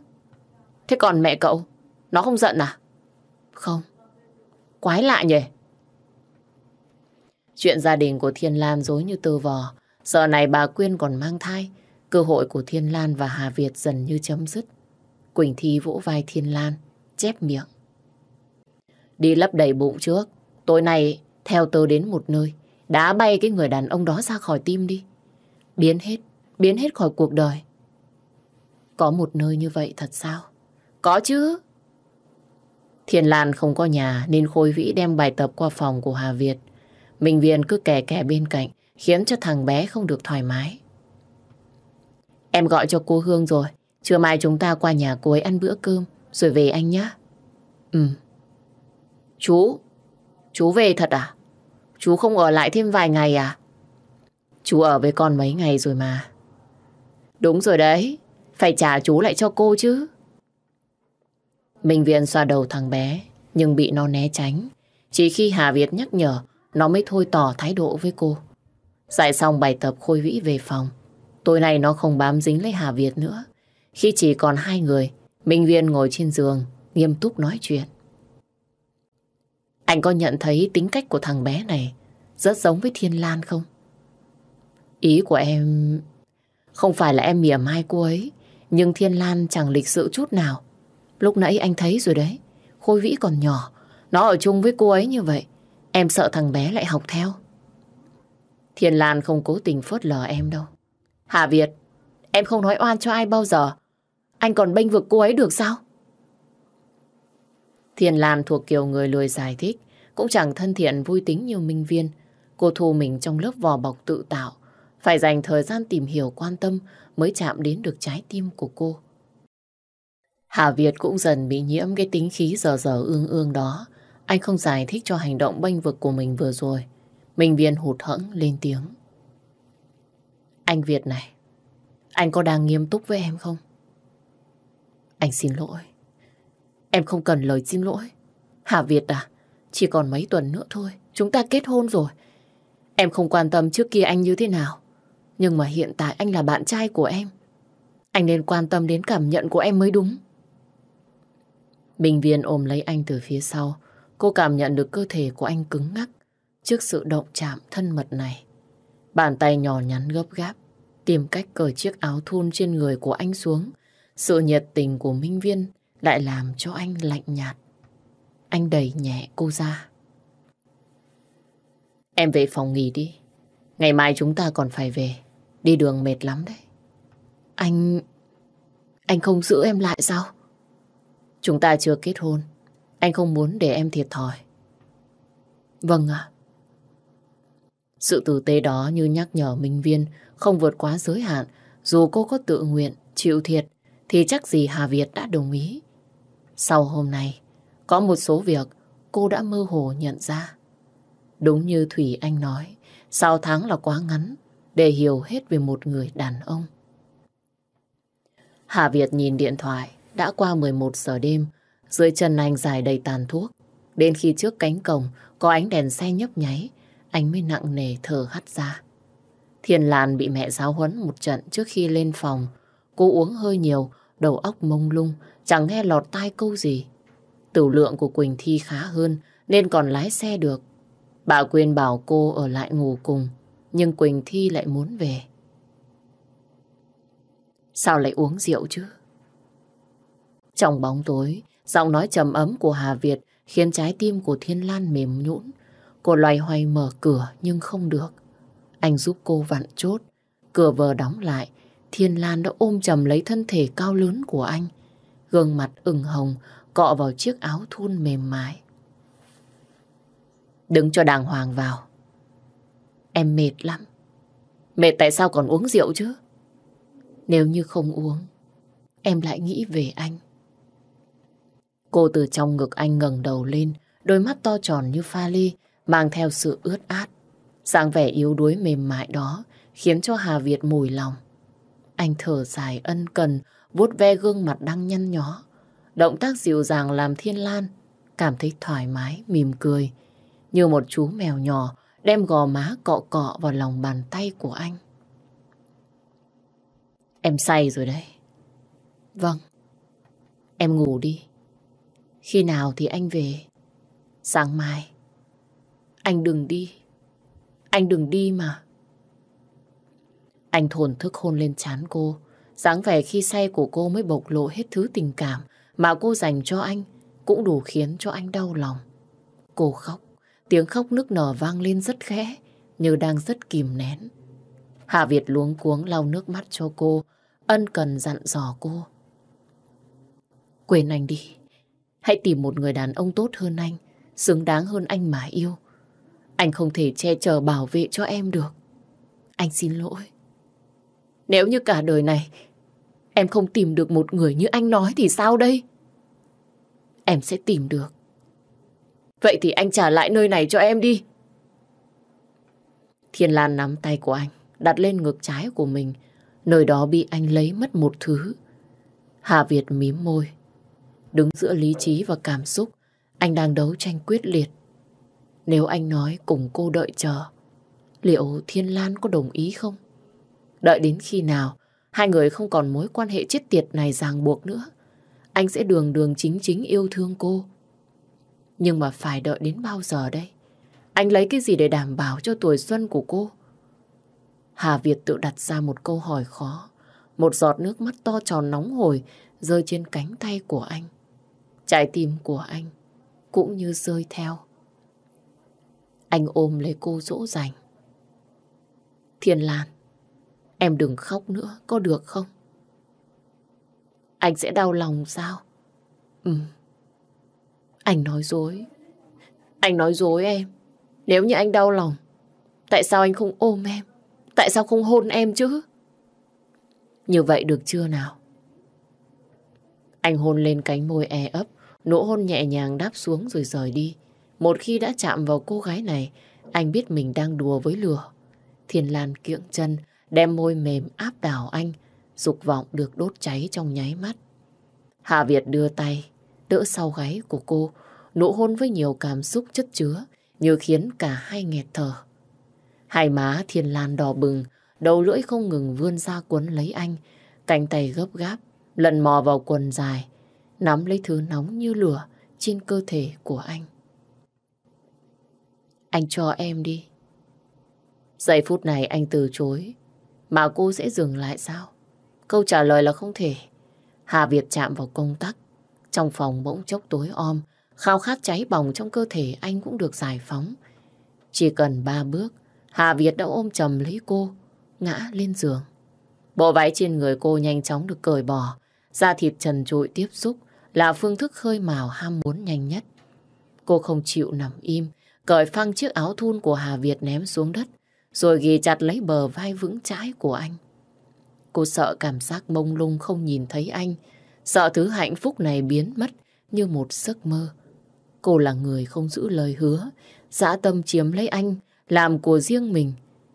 Thế còn mẹ cậu, nó không giận à? Không. Quái lạ nhỉ? Chuyện gia đình của Thiên Lan dối như tơ vò. Giờ này bà Quyên còn mang thai. Cơ hội của Thiên Lan và Hà Việt dần như chấm dứt. Quỳnh Thi vỗ vai Thiên Lan, chép miệng. Đi lấp đầy bụng trước. Tối nay theo tớ đến một nơi, đã bay cái người đàn ông đó ra khỏi tim đi. Biến hết, biến hết khỏi cuộc đời. Có một nơi như vậy thật sao? Có chứ. Thiền Lan không có nhà nên Khôi Vĩ đem bài tập qua phòng của Hà Việt. Minh Viên cứ kè kè bên cạnh, khiến cho thằng bé không được thoải mái. Em gọi cho cô Hương rồi, trưa mai chúng ta qua nhà cô ấy ăn bữa cơm, rồi về anh nhé. Ừ. Chú, chú về thật à? Chú không ở lại thêm vài ngày à? Chú ở với con mấy ngày rồi mà. Đúng rồi đấy, phải trả chú lại cho cô chứ. Minh Viên xoa đầu thằng bé, nhưng bị nó né tránh. Chỉ khi Hà Việt nhắc nhở, nó mới thôi tỏ thái độ với cô. Dạy xong bài tập khôi vĩ về phòng. Tối nay nó không bám dính lấy Hà Việt nữa. Khi chỉ còn hai người, Minh Viên ngồi trên giường, nghiêm túc nói chuyện. Anh có nhận thấy tính cách của thằng bé này rất giống với Thiên Lan không? Ý của em không phải là em mỉa mai cô ấy, nhưng Thiên Lan chẳng lịch sự chút nào. Lúc nãy anh thấy rồi đấy, Khôi Vĩ còn nhỏ, nó ở chung với cô ấy như vậy, em sợ thằng bé lại học theo. Thiên Lan không cố tình phớt lờ em đâu. Hà Việt, em không nói oan cho ai bao giờ. Anh còn bênh vực cô ấy được sao? Thiền Lam thuộc kiểu người lười giải thích, cũng chẳng thân thiện vui tính như Minh Viên. Cô thu mình trong lớp vỏ bọc tự tạo, phải dành thời gian tìm hiểu quan tâm mới chạm đến được trái tim của cô. Hà Việt cũng dần bị nhiễm cái tính khí dở dở ương ương đó. Anh không giải thích cho hành động bênh vực của mình vừa rồi. Minh Viên hụt hẫng lên tiếng. Anh Việt này, anh có đang nghiêm túc với em không? Anh xin lỗi. Em không cần lời xin lỗi. Hà Việt à, chỉ còn mấy tuần nữa thôi, chúng ta kết hôn rồi. Em không quan tâm trước kia anh như thế nào, nhưng mà hiện tại anh là bạn trai của em. Anh nên quan tâm đến cảm nhận của em mới đúng. Bình viên ôm lấy anh từ phía sau, cô cảm nhận được cơ thể của anh cứng ngắc trước sự động chạm thân mật này. Bàn tay nhỏ nhắn gấp gáp, tìm cách cởi chiếc áo thun trên người của anh xuống. Sự nhiệt tình của Minh Viên lại làm cho anh lạnh nhạt. Anh đẩy nhẹ cô ra. Em về phòng nghỉ đi. Ngày mai chúng ta còn phải về. Đi đường mệt lắm đấy. Anh... Anh không giữ em lại sao? Chúng ta chưa kết hôn. Anh không muốn để em thiệt thòi. Vâng ạ. Sự tử tế đó như nhắc nhở Minh Viên không vượt quá giới hạn. Dù cô có tự nguyện, chịu thiệt, thì chắc gì Hà Việt đã đồng ý. Sau hôm nay, có một số việc cô đã mơ hồ nhận ra. Đúng như Thủy Anh nói, sau tháng là quá ngắn để hiểu hết về một người đàn ông. Hà Việt nhìn điện thoại, đã qua 11 giờ đêm, dưới chân anh dài đầy tàn thuốc. Đến khi trước cánh cổng có ánh đèn xe nhấp nháy, anh mới nặng nề thở hắt ra. Thiên Lan bị mẹ giáo huấn một trận trước khi lên phòng. Cô uống hơi nhiều, đầu óc mông lung, chẳng nghe lọt tai câu gì. Tửu lượng của Quỳnh Thi khá hơn nên còn lái xe được. Bà Quyên bảo cô ở lại ngủ cùng, nhưng Quỳnh Thi lại muốn về. Sao lại uống rượu chứ? Trong bóng tối, giọng nói trầm ấm của Hà Việt khiến trái tim của Thiên Lan mềm nhũn. Cô loay hoay mở cửa nhưng không được. Anh giúp cô vặn chốt. Cửa vờ đóng lại, Thiên Lan đã ôm chầm lấy thân thể cao lớn của anh gương mặt ửng hồng cọ vào chiếc áo thun mềm mại. Đứng cho đàng hoàng vào. Em mệt lắm. Mệt tại sao còn uống rượu chứ? Nếu như không uống, em lại nghĩ về anh. Cô từ trong ngực anh ngẩng đầu lên, đôi mắt to tròn như pha ly, mang theo sự ướt át. dáng vẻ yếu đuối mềm mại đó khiến cho Hà Việt mùi lòng. Anh thở dài ân cần, vuốt ve gương mặt đang nhăn nhó. Động tác dịu dàng làm Thiên Lan cảm thấy thoải mái, mỉm cười. Như một chú mèo nhỏ đem gò má cọ cọ vào lòng bàn tay của anh. Em say rồi đấy. Vâng. Em ngủ đi. Khi nào thì anh về? Sáng mai. Anh đừng đi. Anh đừng đi mà. Anh thổn thức hôn lên chán cô, dáng vẻ khi say của cô mới bộc lộ hết thứ tình cảm mà cô dành cho anh cũng đủ khiến cho anh đau lòng. Cô khóc, tiếng khóc nức nở vang lên rất khẽ, như đang rất kìm nén. Hạ Việt luống cuống lau nước mắt cho cô, ân cần dặn dò cô. Quên anh đi, hãy tìm một người đàn ông tốt hơn anh, xứng đáng hơn anh mà yêu. Anh không thể che chở bảo vệ cho em được. Anh xin lỗi. Nếu như cả đời này em không tìm được một người như anh nói thì sao đây? Em sẽ tìm được. Vậy thì anh trả lại nơi này cho em đi. Thiên Lan nắm tay của anh, đặt lên ngực trái của mình. Nơi đó bị anh lấy mất một thứ. Hà Việt mím môi. Đứng giữa lý trí và cảm xúc, anh đang đấu tranh quyết liệt. Nếu anh nói cùng cô đợi chờ, liệu Thiên Lan có đồng ý không? Đợi đến khi nào, hai người không còn mối quan hệ chết tiệt này ràng buộc nữa. Anh sẽ đường đường chính chính yêu thương cô. Nhưng mà phải đợi đến bao giờ đây? Anh lấy cái gì để đảm bảo cho tuổi xuân của cô? Hà Việt tự đặt ra một câu hỏi khó. Một giọt nước mắt to tròn nóng hổi rơi trên cánh tay của anh. Trái tim của anh cũng như rơi theo. Anh ôm lấy cô dỗ dành. Thiên Lan, Em đừng khóc nữa, có được không? Anh sẽ đau lòng sao? Ừ. Anh nói dối. Anh nói dối em. Nếu như anh đau lòng, tại sao anh không ôm em? Tại sao không hôn em chứ? Như vậy được chưa nào? Anh hôn lên cánh môi e ấp, nụ hôn nhẹ nhàng đáp xuống rồi rời đi. Một khi đã chạm vào cô gái này, anh biết mình đang đùa với lửa. thiên Lan kiễng chân, đem môi mềm áp đảo anh, dục vọng được đốt cháy trong nháy mắt. Hà Việt đưa tay, đỡ sau gáy của cô, nụ hôn với nhiều cảm xúc chất chứa, như khiến cả hai nghẹt thở. Hai má thiên lan đỏ bừng, đầu lưỡi không ngừng vươn ra cuốn lấy anh, cánh tay gấp gáp, lần mò vào quần dài, nắm lấy thứ nóng như lửa trên cơ thể của anh. Anh cho em đi. Giây phút này anh từ chối, mà cô sẽ dừng lại sao? Câu trả lời là không thể. Hà Việt chạm vào công tắc. Trong phòng bỗng chốc tối om, khao khát cháy bỏng trong cơ thể anh cũng được giải phóng. Chỉ cần ba bước, Hà Việt đã ôm chầm lấy cô, ngã lên giường. Bộ váy trên người cô nhanh chóng được cởi bỏ, da thịt trần trụi tiếp xúc là phương thức khơi mào ham muốn nhanh nhất. Cô không chịu nằm im, cởi phăng chiếc áo thun của Hà Việt ném xuống đất, rồi ghi chặt lấy bờ vai vững chãi của anh. Cô sợ cảm giác mông lung không nhìn thấy anh, sợ thứ hạnh phúc này biến mất như một giấc mơ. Cô là người không giữ lời hứa, dã dạ tâm chiếm lấy anh, làm của riêng mình.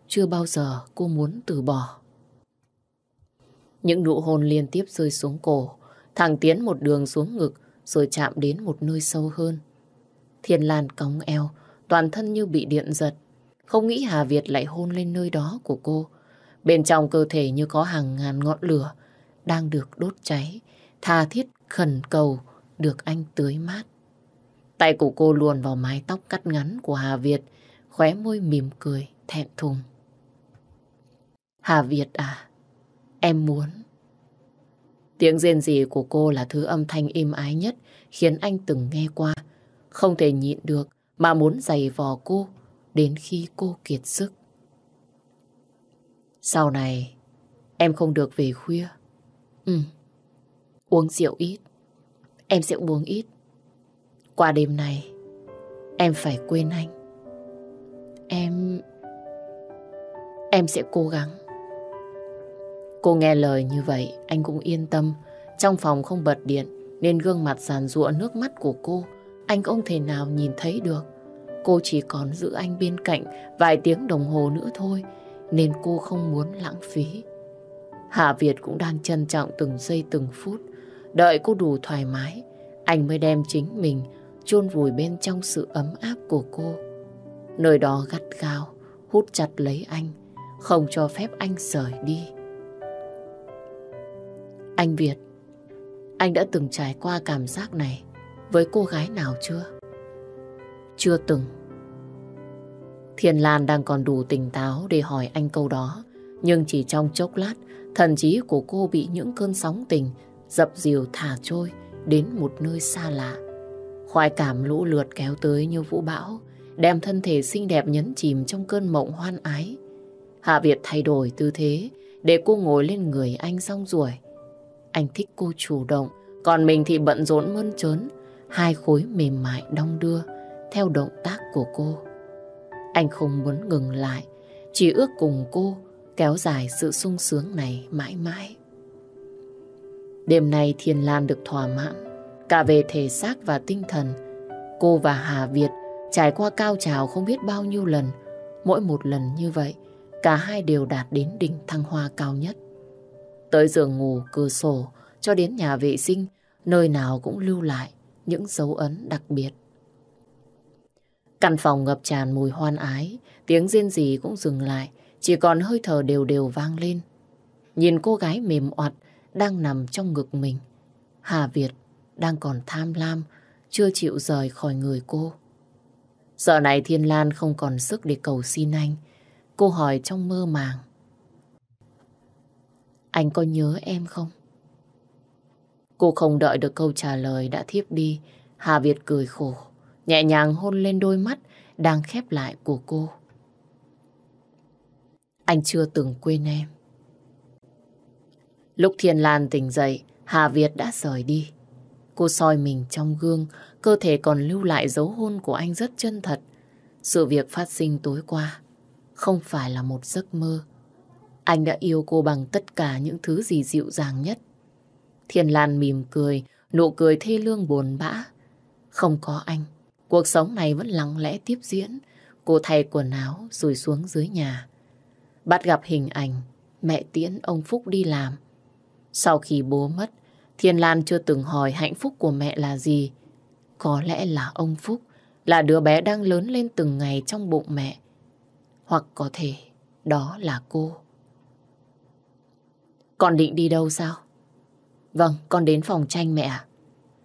Chưa bao giờ cô muốn từ bỏ. Những nụ hôn liên tiếp rơi xuống cổ, thẳng tiến một đường xuống ngực rồi chạm đến một nơi sâu hơn. Thiên Lan cóng eo, toàn thân như bị điện giật, không nghĩ Hà Việt lại hôn lên nơi đó của cô. Bên trong cơ thể như có hàng ngàn ngọn lửa đang được đốt cháy, tha thiết khẩn cầu được anh tưới mát. Tay của cô luồn vào mái tóc cắt ngắn của Hà Việt, khóe môi mỉm cười, thẹn thùng. Hà Việt à, em muốn. Tiếng rên rỉ của cô là thứ âm thanh êm ái nhất khiến anh từng nghe qua. Không thể nhịn được mà muốn giày vò cô đến khi cô kiệt sức. Sau này, em không được về khuya. Ừ, uống rượu ít. Em sẽ uống ít. Qua đêm này, em phải quên anh. Em... Em sẽ cố gắng. Cô nghe lời như vậy, anh cũng yên tâm. Trong phòng không bật điện, nên gương mặt giàn rụa nước mắt của cô, anh không thể nào nhìn thấy được cô chỉ còn giữ anh bên cạnh vài tiếng đồng hồ nữa thôi, nên cô không muốn lãng phí. Hạ Việt cũng đang trân trọng từng giây từng phút, đợi cô đủ thoải mái, anh mới đem chính mình chôn vùi bên trong sự ấm áp của cô. Nơi đó gắt gao, hút chặt lấy anh, không cho phép anh rời đi. Anh Việt, anh đã từng trải qua cảm giác này với cô gái nào chưa? Chưa từng. Thiên Lan đang còn đủ tỉnh táo để hỏi anh câu đó. Nhưng chỉ trong chốc lát, thần trí của cô bị những cơn sóng tình dập dìu thả trôi đến một nơi xa lạ. Khoái cảm lũ lượt kéo tới như vũ bão, đem thân thể xinh đẹp nhấn chìm trong cơn mộng hoan ái. Hạ Việt thay đổi tư thế để cô ngồi lên người anh song ruổi. Anh thích cô chủ động, còn mình thì bận rộn mơn trớn, hai khối mềm mại đong đưa theo động tác của cô. Anh không muốn ngừng lại, chỉ ước cùng cô kéo dài sự sung sướng này mãi mãi. Đêm nay Thiên Lan được thỏa mãn, cả về thể xác và tinh thần. Cô và Hà Việt trải qua cao trào không biết bao nhiêu lần. Mỗi một lần như vậy, cả hai đều đạt đến đỉnh thăng hoa cao nhất. Tới giường ngủ, cửa sổ, cho đến nhà vệ sinh, nơi nào cũng lưu lại những dấu ấn đặc biệt. Căn phòng ngập tràn mùi hoan ái, tiếng riêng gì cũng dừng lại, chỉ còn hơi thở đều đều vang lên. Nhìn cô gái mềm oặt đang nằm trong ngực mình. Hà Việt đang còn tham lam, chưa chịu rời khỏi người cô. Giờ này Thiên Lan không còn sức để cầu xin anh. Cô hỏi trong mơ màng. Anh có nhớ em không? Cô không đợi được câu trả lời đã thiếp đi. Hà Việt cười khổ nhẹ nhàng hôn lên đôi mắt đang khép lại của cô. Anh chưa từng quên em. Lúc Thiên Lan tỉnh dậy, Hà Việt đã rời đi. Cô soi mình trong gương, cơ thể còn lưu lại dấu hôn của anh rất chân thật. Sự việc phát sinh tối qua không phải là một giấc mơ. Anh đã yêu cô bằng tất cả những thứ gì dịu dàng nhất. Thiên Lan mỉm cười, nụ cười thê lương buồn bã. Không có anh, Cuộc sống này vẫn lặng lẽ tiếp diễn. Cô thay quần áo rồi xuống dưới nhà. Bắt gặp hình ảnh mẹ tiễn ông Phúc đi làm. Sau khi bố mất, Thiên Lan chưa từng hỏi hạnh phúc của mẹ là gì. Có lẽ là ông Phúc, là đứa bé đang lớn lên từng ngày trong bụng mẹ. Hoặc có thể đó là cô. Con định đi đâu sao? Vâng, con đến phòng tranh mẹ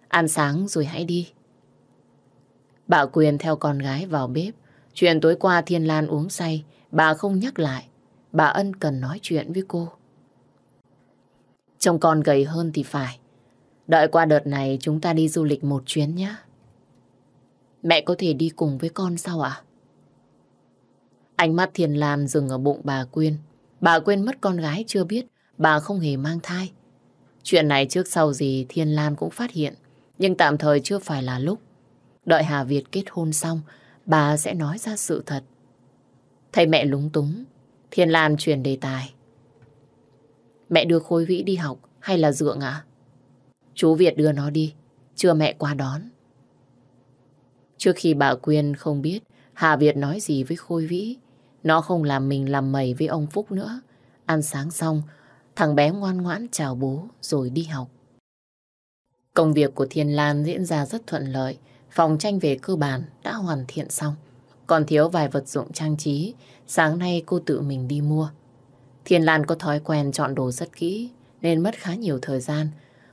Ăn sáng rồi hãy đi. Bà Quyền theo con gái vào bếp. Chuyện tối qua Thiên Lan uống say, bà không nhắc lại. Bà Ân cần nói chuyện với cô. Trông con gầy hơn thì phải. Đợi qua đợt này chúng ta đi du lịch một chuyến nhé. Mẹ có thể đi cùng với con sao ạ? Ánh mắt Thiên Lan dừng ở bụng bà Quyên. Bà Quyên mất con gái chưa biết, bà không hề mang thai. Chuyện này trước sau gì Thiên Lan cũng phát hiện, nhưng tạm thời chưa phải là lúc Đợi Hà Việt kết hôn xong, bà sẽ nói ra sự thật. Thấy mẹ lúng túng, Thiên Lan chuyển đề tài. Mẹ đưa Khôi Vĩ đi học hay là dượng ạ? À? Chú Việt đưa nó đi, chưa mẹ qua đón. Trước khi bà Quyên không biết Hà Việt nói gì với Khôi Vĩ, nó không làm mình làm mẩy với ông Phúc nữa. Ăn sáng xong, thằng bé ngoan ngoãn chào bố rồi đi học. Công việc của Thiên Lan diễn ra rất thuận lợi. Phòng tranh về cơ bản đã hoàn thiện xong. Còn thiếu vài vật dụng trang trí, sáng nay cô tự mình đi mua. Thiên Lan có thói quen chọn đồ rất kỹ, nên mất khá nhiều thời gian.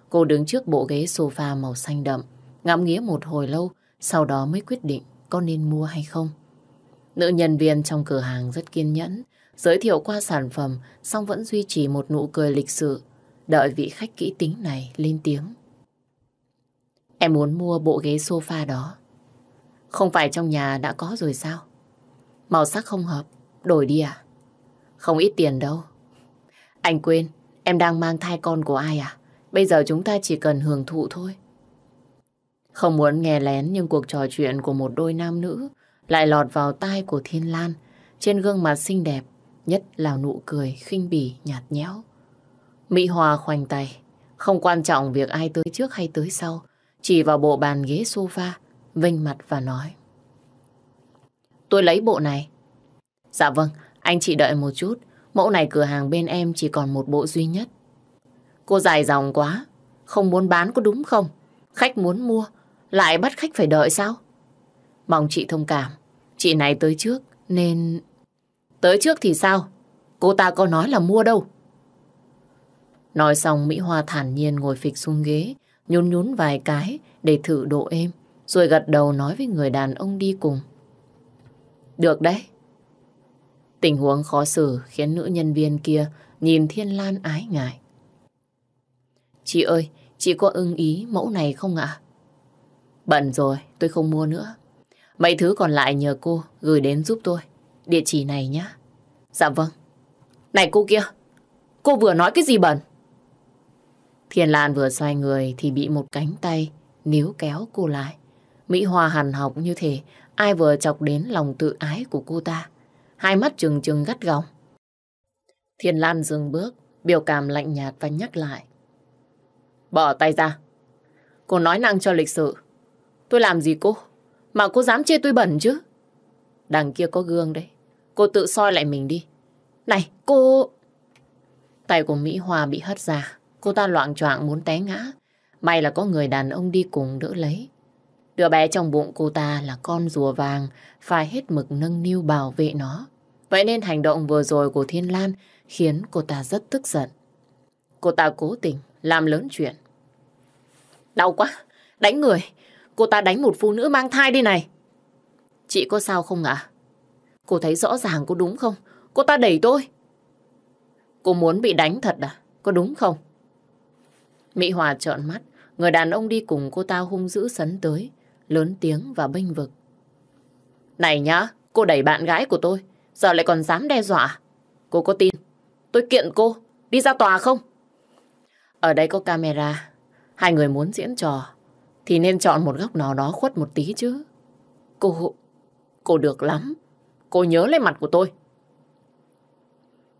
Cô đứng trước bộ ghế sofa màu xanh đậm, ngắm nghía một hồi lâu, sau đó mới quyết định có nên mua hay không. Nữ nhân viên trong cửa hàng rất kiên nhẫn, giới thiệu qua sản phẩm, xong vẫn duy trì một nụ cười lịch sự, đợi vị khách kỹ tính này lên tiếng. Em muốn mua bộ ghế sofa đó. Không phải trong nhà đã có rồi sao? Màu sắc không hợp, đổi đi à? Không ít tiền đâu. Anh quên, em đang mang thai con của ai à? Bây giờ chúng ta chỉ cần hưởng thụ thôi. Không muốn nghe lén nhưng cuộc trò chuyện của một đôi nam nữ lại lọt vào tai của Thiên Lan trên gương mặt xinh đẹp, nhất là nụ cười khinh bỉ nhạt nhẽo. Mỹ Hòa khoanh tay, không quan trọng việc ai tới trước hay tới sau, chỉ vào bộ bàn ghế sofa, vinh mặt và nói. Tôi lấy bộ này. Dạ vâng, anh chị đợi một chút. Mẫu này cửa hàng bên em chỉ còn một bộ duy nhất. Cô dài dòng quá, không muốn bán có đúng không? Khách muốn mua, lại bắt khách phải đợi sao? Mong chị thông cảm, chị này tới trước nên... Tới trước thì sao? Cô ta có nói là mua đâu. Nói xong Mỹ Hoa thản nhiên ngồi phịch xuống ghế, nhún nhún vài cái để thử độ êm, rồi gật đầu nói với người đàn ông đi cùng. Được đấy. Tình huống khó xử khiến nữ nhân viên kia nhìn Thiên Lan ái ngại. Chị ơi, chị có ưng ý mẫu này không ạ? À? Bận rồi, tôi không mua nữa. Mấy thứ còn lại nhờ cô gửi đến giúp tôi. Địa chỉ này nhá. Dạ vâng. Này cô kia, cô vừa nói cái gì bẩn? Thiên Lan vừa xoay người thì bị một cánh tay níu kéo cô lại. Mỹ Hoa hằn học như thế, ai vừa chọc đến lòng tự ái của cô ta. Hai mắt trừng trừng gắt gỏng. Thiên Lan dừng bước, biểu cảm lạnh nhạt và nhắc lại. Bỏ tay ra. Cô nói năng cho lịch sự. Tôi làm gì cô? Mà cô dám chê tôi bẩn chứ? Đằng kia có gương đấy. Cô tự soi lại mình đi. Này, cô... Tay của Mỹ Hoa bị hất ra. Cô ta loạn choạng muốn té ngã. May là có người đàn ông đi cùng đỡ lấy. Đứa bé trong bụng cô ta là con rùa vàng, phải hết mực nâng niu bảo vệ nó. Vậy nên hành động vừa rồi của Thiên Lan khiến cô ta rất tức giận. Cô ta cố tình làm lớn chuyện. Đau quá, đánh người. Cô ta đánh một phụ nữ mang thai đi này. Chị có sao không ạ? Cô thấy rõ ràng có đúng không? Cô ta đẩy tôi. Cô muốn bị đánh thật à? Có đúng không? Mỹ Hòa trợn mắt, người đàn ông đi cùng cô ta hung dữ sấn tới, lớn tiếng và bênh vực. Này nhá, cô đẩy bạn gái của tôi, giờ lại còn dám đe dọa. À? Cô có tin, tôi kiện cô, đi ra tòa không? Ở đây có camera, hai người muốn diễn trò, thì nên chọn một góc nào đó khuất một tí chứ. Cô, cô được lắm, cô nhớ lấy mặt của tôi.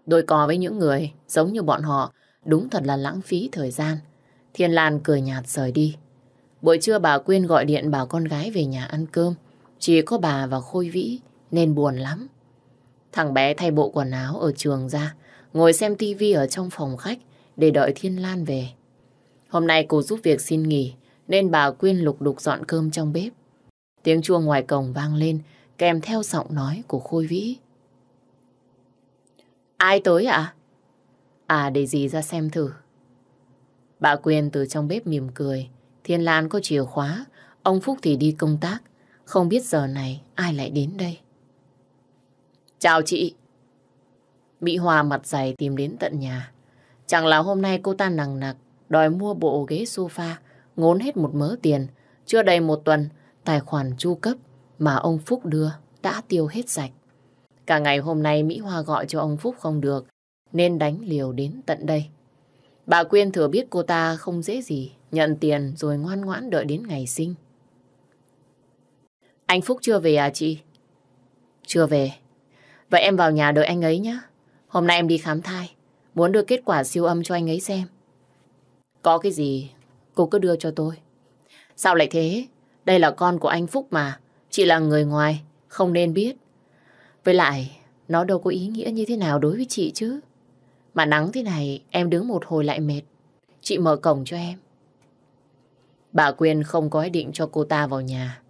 Đôi cò với những người giống như bọn họ đúng thật là lãng phí thời gian. Thiên Lan cười nhạt rời đi. Buổi trưa bà Quyên gọi điện bảo con gái về nhà ăn cơm. Chỉ có bà và Khôi Vĩ nên buồn lắm. Thằng bé thay bộ quần áo ở trường ra, ngồi xem tivi ở trong phòng khách để đợi Thiên Lan về. Hôm nay cô giúp việc xin nghỉ nên bà Quyên lục đục dọn cơm trong bếp. Tiếng chuông ngoài cổng vang lên kèm theo giọng nói của Khôi Vĩ. Ai tới ạ? À? à để gì ra xem thử. Bà Quyên từ trong bếp mỉm cười. Thiên Lan có chìa khóa, ông Phúc thì đi công tác. Không biết giờ này ai lại đến đây. Chào chị. Mỹ Hòa mặt dày tìm đến tận nhà. Chẳng là hôm nay cô ta nằng nặc đòi mua bộ ghế sofa, ngốn hết một mớ tiền. Chưa đầy một tuần, tài khoản chu cấp mà ông Phúc đưa đã tiêu hết sạch. Cả ngày hôm nay Mỹ Hoa gọi cho ông Phúc không được, nên đánh liều đến tận đây. Bà Quyên thừa biết cô ta không dễ gì, nhận tiền rồi ngoan ngoãn đợi đến ngày sinh. Anh Phúc chưa về à chị? Chưa về. Vậy em vào nhà đợi anh ấy nhé. Hôm nay em đi khám thai, muốn đưa kết quả siêu âm cho anh ấy xem. Có cái gì, cô cứ đưa cho tôi. Sao lại thế? Đây là con của anh Phúc mà, chị là người ngoài, không nên biết. Với lại, nó đâu có ý nghĩa như thế nào đối với chị chứ. Mà nắng thế này em đứng một hồi lại mệt. Chị mở cổng cho em. Bà Quyên không có ý định cho cô ta vào nhà.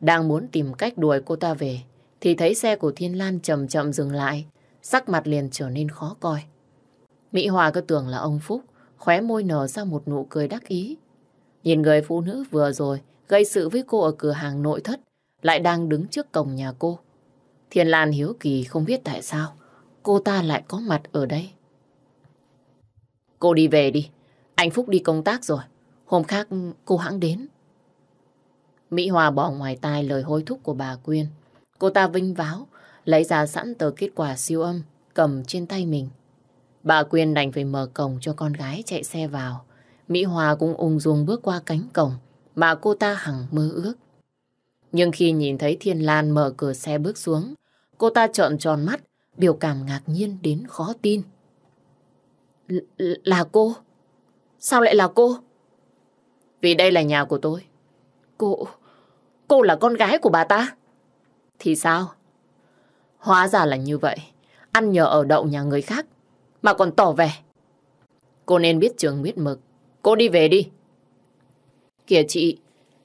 Đang muốn tìm cách đuổi cô ta về thì thấy xe của Thiên Lan chậm chậm dừng lại. Sắc mặt liền trở nên khó coi. Mỹ Hòa cứ tưởng là ông Phúc khóe môi nở ra một nụ cười đắc ý. Nhìn người phụ nữ vừa rồi gây sự với cô ở cửa hàng nội thất lại đang đứng trước cổng nhà cô. Thiên Lan hiếu kỳ không biết tại sao cô ta lại có mặt ở đây. Cô đi về đi. Anh Phúc đi công tác rồi. Hôm khác cô hãng đến. Mỹ Hòa bỏ ngoài tai lời hối thúc của bà Quyên. Cô ta vinh váo, lấy ra sẵn tờ kết quả siêu âm, cầm trên tay mình. Bà Quyên đành phải mở cổng cho con gái chạy xe vào. Mỹ Hòa cũng ung dung bước qua cánh cổng mà cô ta hằng mơ ước. Nhưng khi nhìn thấy Thiên Lan mở cửa xe bước xuống, cô ta trợn tròn mắt, biểu cảm ngạc nhiên đến khó tin. Là cô? Sao lại là cô? Vì đây là nhà của tôi. Cô... Cô là con gái của bà ta? Thì sao? Hóa ra là như vậy. Ăn nhờ ở đậu nhà người khác. Mà còn tỏ vẻ. Cô nên biết trường biết mực. Cô đi về đi. Kìa chị,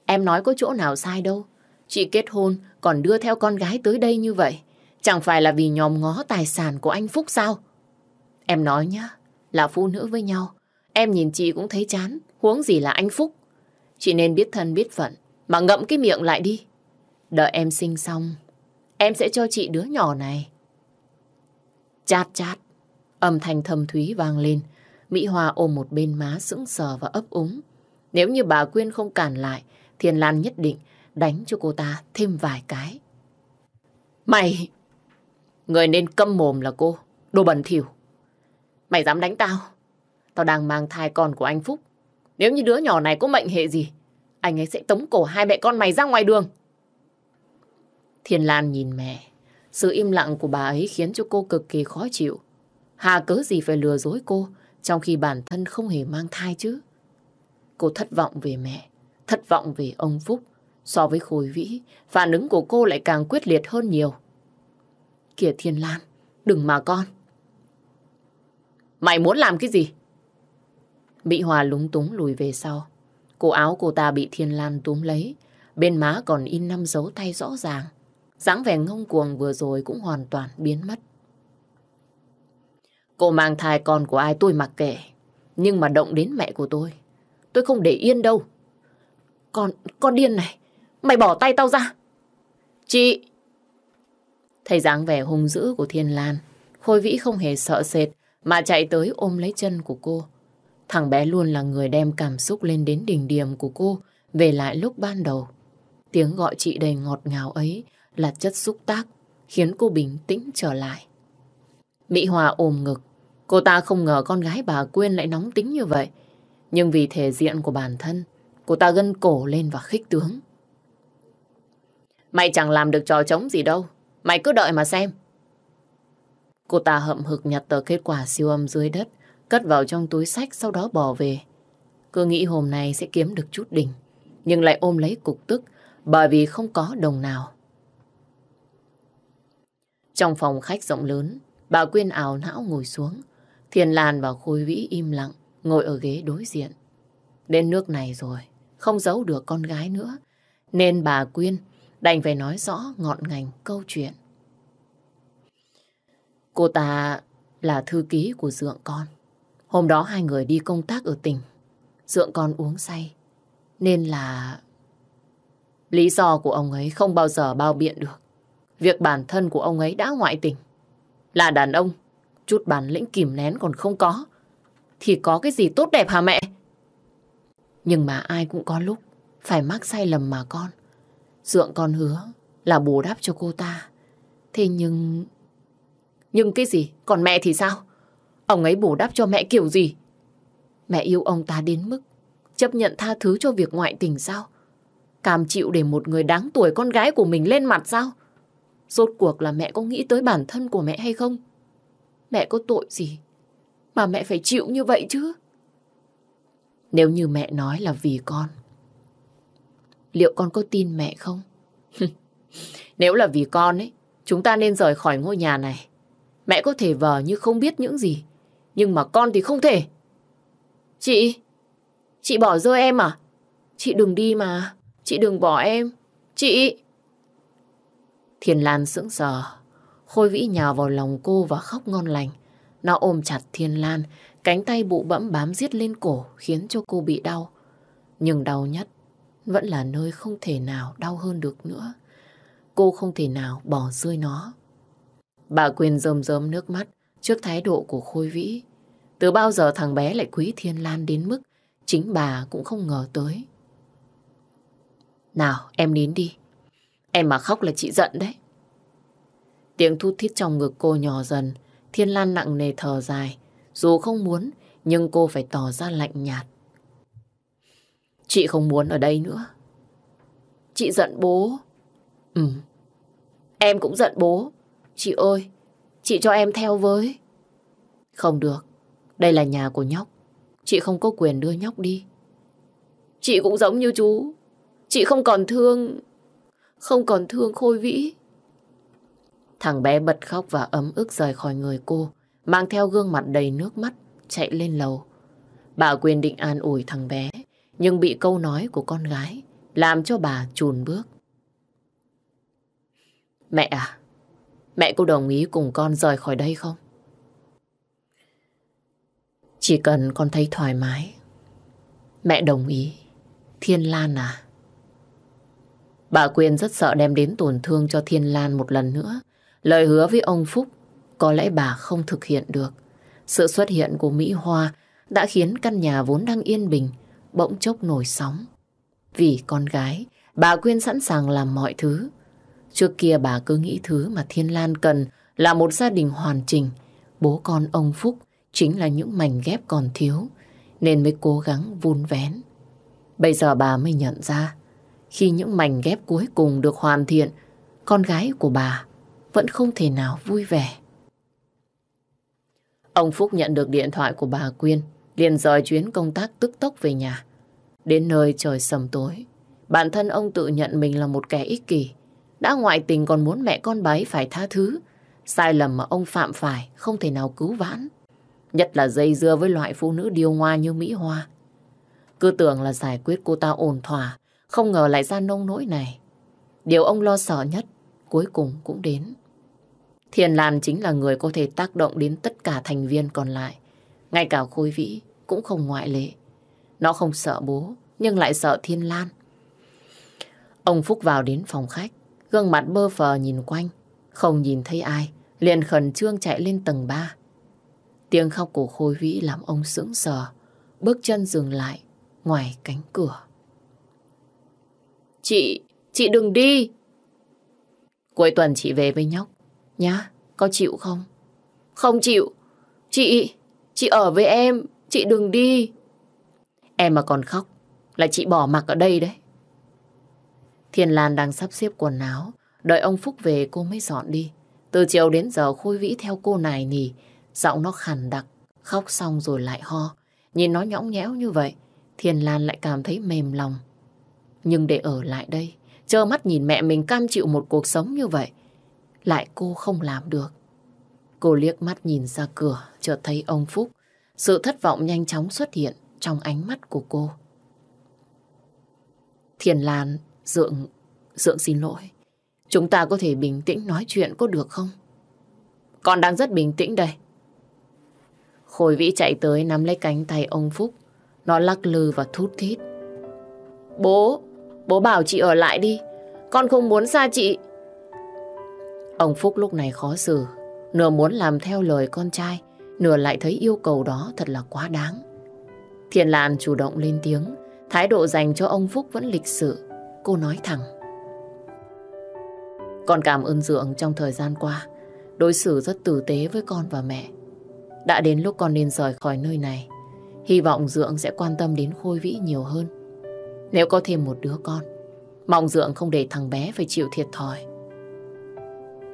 em nói có chỗ nào sai đâu. Chị kết hôn còn đưa theo con gái tới đây như vậy. Chẳng phải là vì nhòm ngó tài sản của anh Phúc sao? Em nói nhá, là phụ nữ với nhau. Em nhìn chị cũng thấy chán, huống gì là anh Phúc. Chị nên biết thân biết phận, mà ngậm cái miệng lại đi. Đợi em sinh xong, em sẽ cho chị đứa nhỏ này. Chát chát, âm thanh thầm thúy vang lên. Mỹ Hoa ôm một bên má sững sờ và ấp úng. Nếu như bà Quyên không cản lại, Thiên Lan nhất định đánh cho cô ta thêm vài cái. Mày! Người nên câm mồm là cô, đồ bẩn thỉu. Mày dám đánh tao? Tao đang mang thai con của anh Phúc. Nếu như đứa nhỏ này có mệnh hệ gì, anh ấy sẽ tống cổ hai mẹ con mày ra ngoài đường. Thiên Lan nhìn mẹ. Sự im lặng của bà ấy khiến cho cô cực kỳ khó chịu. Hà cớ gì phải lừa dối cô, trong khi bản thân không hề mang thai chứ. Cô thất vọng về mẹ, thất vọng về ông Phúc. So với Khôi Vĩ, phản ứng của cô lại càng quyết liệt hơn nhiều. Kìa Thiên Lan, đừng mà con. Mày muốn làm cái gì? Mỹ Hòa lúng túng lùi về sau. Cổ áo cô ta bị Thiên Lan túm lấy. Bên má còn in năm dấu tay rõ ràng. dáng vẻ ngông cuồng vừa rồi cũng hoàn toàn biến mất. Cô mang thai con của ai tôi mặc kệ. Nhưng mà động đến mẹ của tôi. Tôi không để yên đâu. Con, con điên này. Mày bỏ tay tao ra. Chị! Thấy dáng vẻ hung dữ của Thiên Lan, Khôi Vĩ không hề sợ sệt mà chạy tới ôm lấy chân của cô. Thằng bé luôn là người đem cảm xúc lên đến đỉnh điểm của cô về lại lúc ban đầu. Tiếng gọi chị đầy ngọt ngào ấy là chất xúc tác khiến cô bình tĩnh trở lại. Mỹ Hòa ôm ngực. Cô ta không ngờ con gái bà Quyên lại nóng tính như vậy. Nhưng vì thể diện của bản thân, cô ta gân cổ lên và khích tướng. Mày chẳng làm được trò trống gì đâu. Mày cứ đợi mà xem. Cô ta hậm hực nhặt tờ kết quả siêu âm dưới đất, cất vào trong túi sách sau đó bỏ về. Cứ nghĩ hôm nay sẽ kiếm được chút đỉnh, nhưng lại ôm lấy cục tức bởi vì không có đồng nào. Trong phòng khách rộng lớn, bà Quyên ảo não ngồi xuống. Thiền Lan và Khôi Vĩ im lặng, ngồi ở ghế đối diện. Đến nước này rồi, không giấu được con gái nữa, nên bà Quyên đành phải nói rõ ngọn ngành câu chuyện. Cô ta là thư ký của dượng con. Hôm đó hai người đi công tác ở tỉnh. Dượng con uống say. Nên là... Lý do của ông ấy không bao giờ bao biện được. Việc bản thân của ông ấy đã ngoại tình. Là đàn ông, chút bản lĩnh kìm nén còn không có. Thì có cái gì tốt đẹp hả mẹ? Nhưng mà ai cũng có lúc phải mắc sai lầm mà con. Dượng con hứa là bù đắp cho cô ta. Thế nhưng nhưng cái gì? Còn mẹ thì sao? Ông ấy bù đắp cho mẹ kiểu gì? Mẹ yêu ông ta đến mức chấp nhận tha thứ cho việc ngoại tình sao? Cảm chịu để một người đáng tuổi con gái của mình lên mặt sao? Rốt cuộc là mẹ có nghĩ tới bản thân của mẹ hay không? Mẹ có tội gì mà mẹ phải chịu như vậy chứ? Nếu như mẹ nói là vì con, liệu con có tin mẹ không? (laughs) Nếu là vì con ấy, chúng ta nên rời khỏi ngôi nhà này. Mẹ có thể vờ như không biết những gì, nhưng mà con thì không thể. Chị, chị bỏ rơi em à? Chị đừng đi mà, chị đừng bỏ em. Chị... thiên Lan sững sờ, Khôi Vĩ nhào vào lòng cô và khóc ngon lành. Nó ôm chặt Thiên Lan, cánh tay bụ bẫm bám giết lên cổ khiến cho cô bị đau. Nhưng đau nhất vẫn là nơi không thể nào đau hơn được nữa. Cô không thể nào bỏ rơi nó. Bà quyền rơm rớm nước mắt trước thái độ của Khôi Vĩ. Từ bao giờ thằng bé lại quý Thiên Lan đến mức chính bà cũng không ngờ tới. Nào, em nín đi. Em mà khóc là chị giận đấy. Tiếng thút thít trong ngực cô nhỏ dần, Thiên Lan nặng nề thở dài. Dù không muốn, nhưng cô phải tỏ ra lạnh nhạt. Chị không muốn ở đây nữa. Chị giận bố. Ừ, em cũng giận bố. Chị ơi, chị cho em theo với. Không được, đây là nhà của nhóc. Chị không có quyền đưa nhóc đi. Chị cũng giống như chú. Chị không còn thương... Không còn thương Khôi Vĩ. Thằng bé bật khóc và ấm ức rời khỏi người cô, mang theo gương mặt đầy nước mắt, chạy lên lầu. Bà quyền định an ủi thằng bé, nhưng bị câu nói của con gái làm cho bà chùn bước. Mẹ à, Mẹ cô đồng ý cùng con rời khỏi đây không? Chỉ cần con thấy thoải mái. Mẹ đồng ý. Thiên Lan à? Bà Quyên rất sợ đem đến tổn thương cho Thiên Lan một lần nữa. Lời hứa với ông Phúc có lẽ bà không thực hiện được. Sự xuất hiện của Mỹ Hoa đã khiến căn nhà vốn đang yên bình bỗng chốc nổi sóng. Vì con gái, bà Quyên sẵn sàng làm mọi thứ Trước kia bà cứ nghĩ thứ mà Thiên Lan cần là một gia đình hoàn chỉnh. Bố con ông Phúc chính là những mảnh ghép còn thiếu, nên mới cố gắng vun vén. Bây giờ bà mới nhận ra, khi những mảnh ghép cuối cùng được hoàn thiện, con gái của bà vẫn không thể nào vui vẻ. Ông Phúc nhận được điện thoại của bà Quyên, liền dời chuyến công tác tức tốc về nhà. Đến nơi trời sầm tối, bản thân ông tự nhận mình là một kẻ ích kỷ, đã ngoại tình còn muốn mẹ con bái phải tha thứ. Sai lầm mà ông phạm phải không thể nào cứu vãn. Nhất là dây dưa với loại phụ nữ điêu ngoa như Mỹ Hoa. Cứ tưởng là giải quyết cô ta ổn thỏa, không ngờ lại ra nông nỗi này. Điều ông lo sợ nhất cuối cùng cũng đến. Thiền Lan chính là người có thể tác động đến tất cả thành viên còn lại. Ngay cả Khôi Vĩ cũng không ngoại lệ. Nó không sợ bố, nhưng lại sợ Thiên Lan. Ông Phúc vào đến phòng khách, Gương mặt bơ phờ nhìn quanh, không nhìn thấy ai, liền khẩn trương chạy lên tầng 3. Tiếng khóc của Khôi Vĩ làm ông sững sờ, bước chân dừng lại ngoài cánh cửa. Chị, chị đừng đi. Cuối tuần chị về với nhóc, nhá, có chịu không? Không chịu. Chị, chị ở với em, chị đừng đi. Em mà còn khóc là chị bỏ mặc ở đây đấy. Thiên Lan đang sắp xếp quần áo, đợi ông Phúc về cô mới dọn đi. Từ chiều đến giờ Khôi Vĩ theo cô này nỉ, giọng nó khàn đặc, khóc xong rồi lại ho. Nhìn nó nhõng nhẽo như vậy, Thiên Lan lại cảm thấy mềm lòng. Nhưng để ở lại đây, trơ mắt nhìn mẹ mình cam chịu một cuộc sống như vậy, lại cô không làm được. Cô liếc mắt nhìn ra cửa, chợt thấy ông Phúc. Sự thất vọng nhanh chóng xuất hiện trong ánh mắt của cô. Thiền Lan Dượng, Dượng xin lỗi. Chúng ta có thể bình tĩnh nói chuyện có được không? Con đang rất bình tĩnh đây. Khôi Vĩ chạy tới nắm lấy cánh tay ông Phúc. Nó lắc lư và thút thít. Bố, bố bảo chị ở lại đi. Con không muốn xa chị. Ông Phúc lúc này khó xử. Nửa muốn làm theo lời con trai, nửa lại thấy yêu cầu đó thật là quá đáng. Thiền Lan chủ động lên tiếng, thái độ dành cho ông Phúc vẫn lịch sự cô nói thẳng. Con cảm ơn dưỡng trong thời gian qua, đối xử rất tử tế với con và mẹ. Đã đến lúc con nên rời khỏi nơi này, hy vọng dưỡng sẽ quan tâm đến Khôi Vĩ nhiều hơn. Nếu có thêm một đứa con, mong dưỡng không để thằng bé phải chịu thiệt thòi.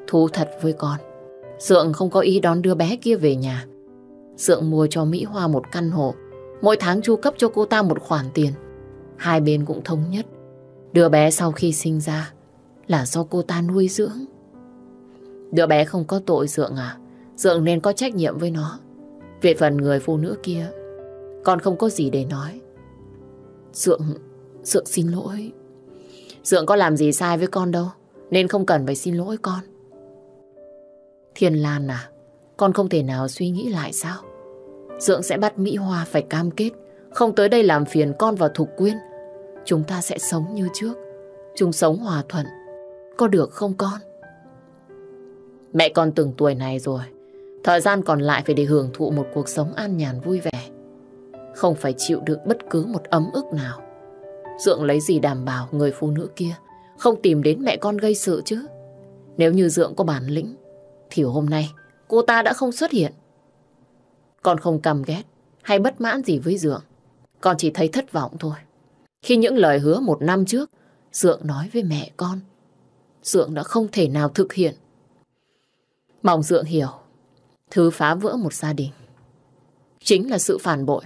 Thú thật với con, dưỡng không có ý đón đứa bé kia về nhà. dưỡng mua cho Mỹ Hoa một căn hộ, mỗi tháng chu cấp cho cô ta một khoản tiền. Hai bên cũng thống nhất Đứa bé sau khi sinh ra là do cô ta nuôi dưỡng. Đứa bé không có tội dưỡng à? dưỡng nên có trách nhiệm với nó. Về phần người phụ nữ kia, con không có gì để nói. Dưỡng, dưỡng xin lỗi. dưỡng có làm gì sai với con đâu, nên không cần phải xin lỗi con. Thiên Lan à, con không thể nào suy nghĩ lại sao? Dưỡng sẽ bắt Mỹ Hoa phải cam kết, không tới đây làm phiền con và Thục Quyên. Chúng ta sẽ sống như trước Chúng sống hòa thuận Có được không con Mẹ con từng tuổi này rồi Thời gian còn lại phải để hưởng thụ một cuộc sống an nhàn vui vẻ Không phải chịu được bất cứ một ấm ức nào Dượng lấy gì đảm bảo người phụ nữ kia Không tìm đến mẹ con gây sự chứ Nếu như Dượng có bản lĩnh Thì hôm nay cô ta đã không xuất hiện Con không căm ghét hay bất mãn gì với Dượng Con chỉ thấy thất vọng thôi khi những lời hứa một năm trước, Dượng nói với mẹ con, Dượng đã không thể nào thực hiện. Mong Dượng hiểu, thứ phá vỡ một gia đình chính là sự phản bội.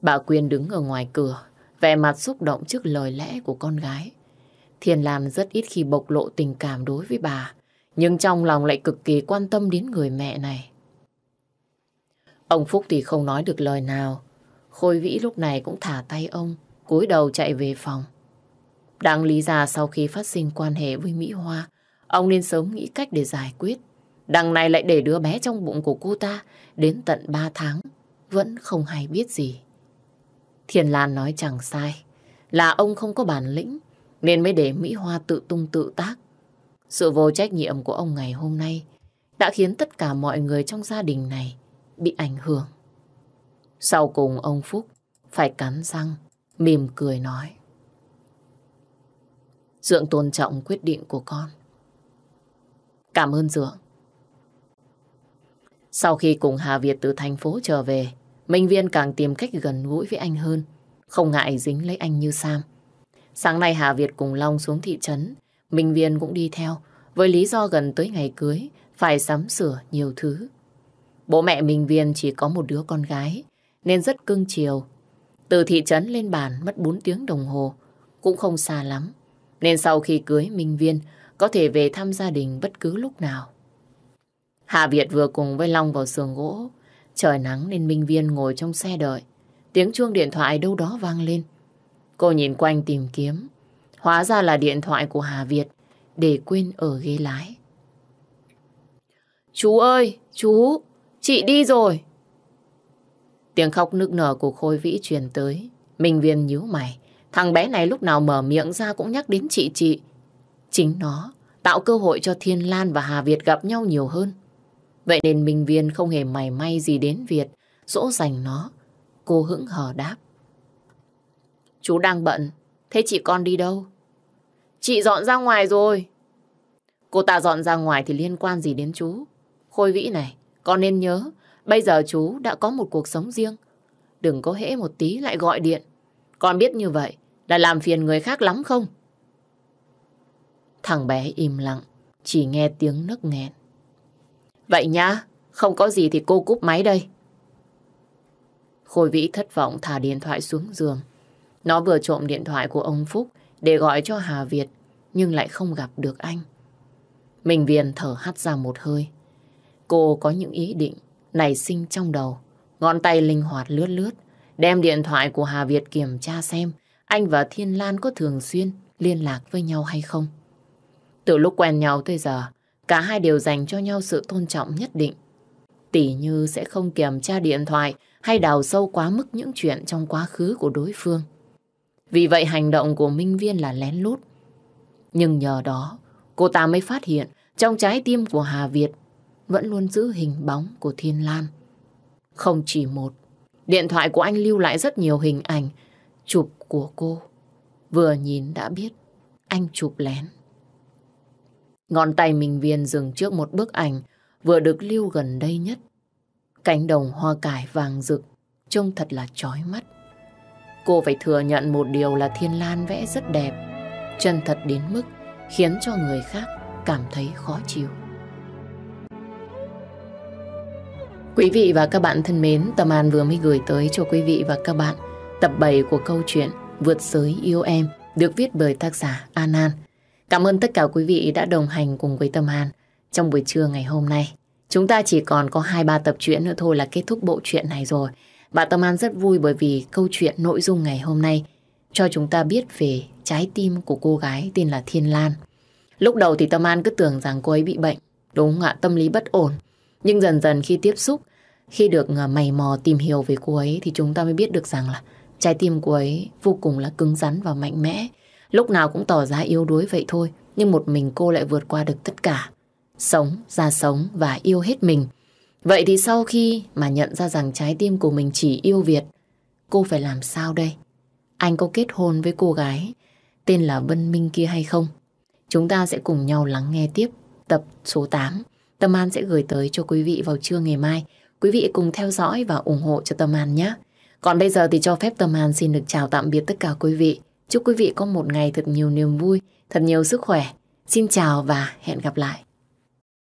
Bà Quyên đứng ở ngoài cửa, vẻ mặt xúc động trước lời lẽ của con gái. Thiên Lam rất ít khi bộc lộ tình cảm đối với bà, nhưng trong lòng lại cực kỳ quan tâm đến người mẹ này. Ông Phúc thì không nói được lời nào, Khôi Vĩ lúc này cũng thả tay ông, cúi đầu chạy về phòng. Đáng lý ra sau khi phát sinh quan hệ với Mỹ Hoa, ông nên sớm nghĩ cách để giải quyết. Đằng này lại để đứa bé trong bụng của cô ta đến tận 3 tháng, vẫn không hay biết gì. Thiền Lan nói chẳng sai, là ông không có bản lĩnh nên mới để Mỹ Hoa tự tung tự tác. Sự vô trách nhiệm của ông ngày hôm nay đã khiến tất cả mọi người trong gia đình này bị ảnh hưởng. Sau cùng ông Phúc phải cắn răng, mỉm cười nói. Dượng tôn trọng quyết định của con. Cảm ơn Dượng. Sau khi cùng Hà Việt từ thành phố trở về, Minh Viên càng tìm cách gần gũi với anh hơn, không ngại dính lấy anh như Sam. Sáng nay Hà Việt cùng Long xuống thị trấn, Minh Viên cũng đi theo, với lý do gần tới ngày cưới, phải sắm sửa nhiều thứ. Bố mẹ Minh Viên chỉ có một đứa con gái, nên rất cưng chiều. Từ thị trấn lên bàn mất 4 tiếng đồng hồ, cũng không xa lắm. Nên sau khi cưới Minh Viên, có thể về thăm gia đình bất cứ lúc nào. Hạ Việt vừa cùng với Long vào sườn gỗ. Trời nắng nên Minh Viên ngồi trong xe đợi. Tiếng chuông điện thoại đâu đó vang lên. Cô nhìn quanh tìm kiếm. Hóa ra là điện thoại của Hà Việt để quên ở ghế lái. Chú ơi, chú, chị đi rồi. Tiếng khóc nức nở của Khôi Vĩ truyền tới. Minh Viên nhíu mày. Thằng bé này lúc nào mở miệng ra cũng nhắc đến chị chị. Chính nó tạo cơ hội cho Thiên Lan và Hà Việt gặp nhau nhiều hơn. Vậy nên Minh Viên không hề mày may gì đến Việt, dỗ dành nó. Cô hững hờ đáp. Chú đang bận, thế chị con đi đâu? Chị dọn ra ngoài rồi. Cô ta dọn ra ngoài thì liên quan gì đến chú? Khôi Vĩ này, con nên nhớ, Bây giờ chú đã có một cuộc sống riêng. Đừng có hễ một tí lại gọi điện. Con biết như vậy là làm phiền người khác lắm không? Thằng bé im lặng, chỉ nghe tiếng nấc nghẹn. Vậy nhá, không có gì thì cô cúp máy đây. Khôi Vĩ thất vọng thả điện thoại xuống giường. Nó vừa trộm điện thoại của ông Phúc để gọi cho Hà Việt, nhưng lại không gặp được anh. Mình viền thở hắt ra một hơi. Cô có những ý định nảy sinh trong đầu. Ngón tay linh hoạt lướt lướt, đem điện thoại của Hà Việt kiểm tra xem anh và Thiên Lan có thường xuyên liên lạc với nhau hay không. Từ lúc quen nhau tới giờ, cả hai đều dành cho nhau sự tôn trọng nhất định. Tỷ như sẽ không kiểm tra điện thoại hay đào sâu quá mức những chuyện trong quá khứ của đối phương. Vì vậy hành động của Minh Viên là lén lút. Nhưng nhờ đó, cô ta mới phát hiện trong trái tim của Hà Việt vẫn luôn giữ hình bóng của Thiên Lan. Không chỉ một, điện thoại của anh lưu lại rất nhiều hình ảnh, chụp của cô. Vừa nhìn đã biết, anh chụp lén. Ngón tay mình viên dừng trước một bức ảnh vừa được lưu gần đây nhất. Cánh đồng hoa cải vàng rực, trông thật là chói mắt. Cô phải thừa nhận một điều là Thiên Lan vẽ rất đẹp, chân thật đến mức khiến cho người khác cảm thấy khó chịu. Quý vị và các bạn thân mến, Tâm An vừa mới gửi tới cho quý vị và các bạn tập 7 của câu chuyện Vượt giới yêu em được viết bởi tác giả An An. Cảm ơn tất cả quý vị đã đồng hành cùng với Tâm An trong buổi trưa ngày hôm nay. Chúng ta chỉ còn có 2-3 tập truyện nữa thôi là kết thúc bộ truyện này rồi. Bà Tâm An rất vui bởi vì câu chuyện nội dung ngày hôm nay cho chúng ta biết về trái tim của cô gái tên là Thiên Lan. Lúc đầu thì Tâm An cứ tưởng rằng cô ấy bị bệnh. Đúng ạ, tâm lý bất ổn. Nhưng dần dần khi tiếp xúc, khi được à, mày mò tìm hiểu về cô ấy thì chúng ta mới biết được rằng là trái tim cô ấy vô cùng là cứng rắn và mạnh mẽ. Lúc nào cũng tỏ ra yếu đuối vậy thôi, nhưng một mình cô lại vượt qua được tất cả. Sống, ra sống và yêu hết mình. Vậy thì sau khi mà nhận ra rằng trái tim của mình chỉ yêu Việt, cô phải làm sao đây? Anh có kết hôn với cô gái tên là Vân Minh kia hay không? Chúng ta sẽ cùng nhau lắng nghe tiếp tập số 8 Tâm An sẽ gửi tới cho quý vị vào trưa ngày mai. Quý vị cùng theo dõi và ủng hộ cho Tâm An nhé. Còn bây giờ thì cho phép Tâm An xin được chào tạm biệt tất cả quý vị. Chúc quý vị có một ngày thật nhiều niềm vui, thật nhiều sức khỏe. Xin chào và hẹn gặp lại.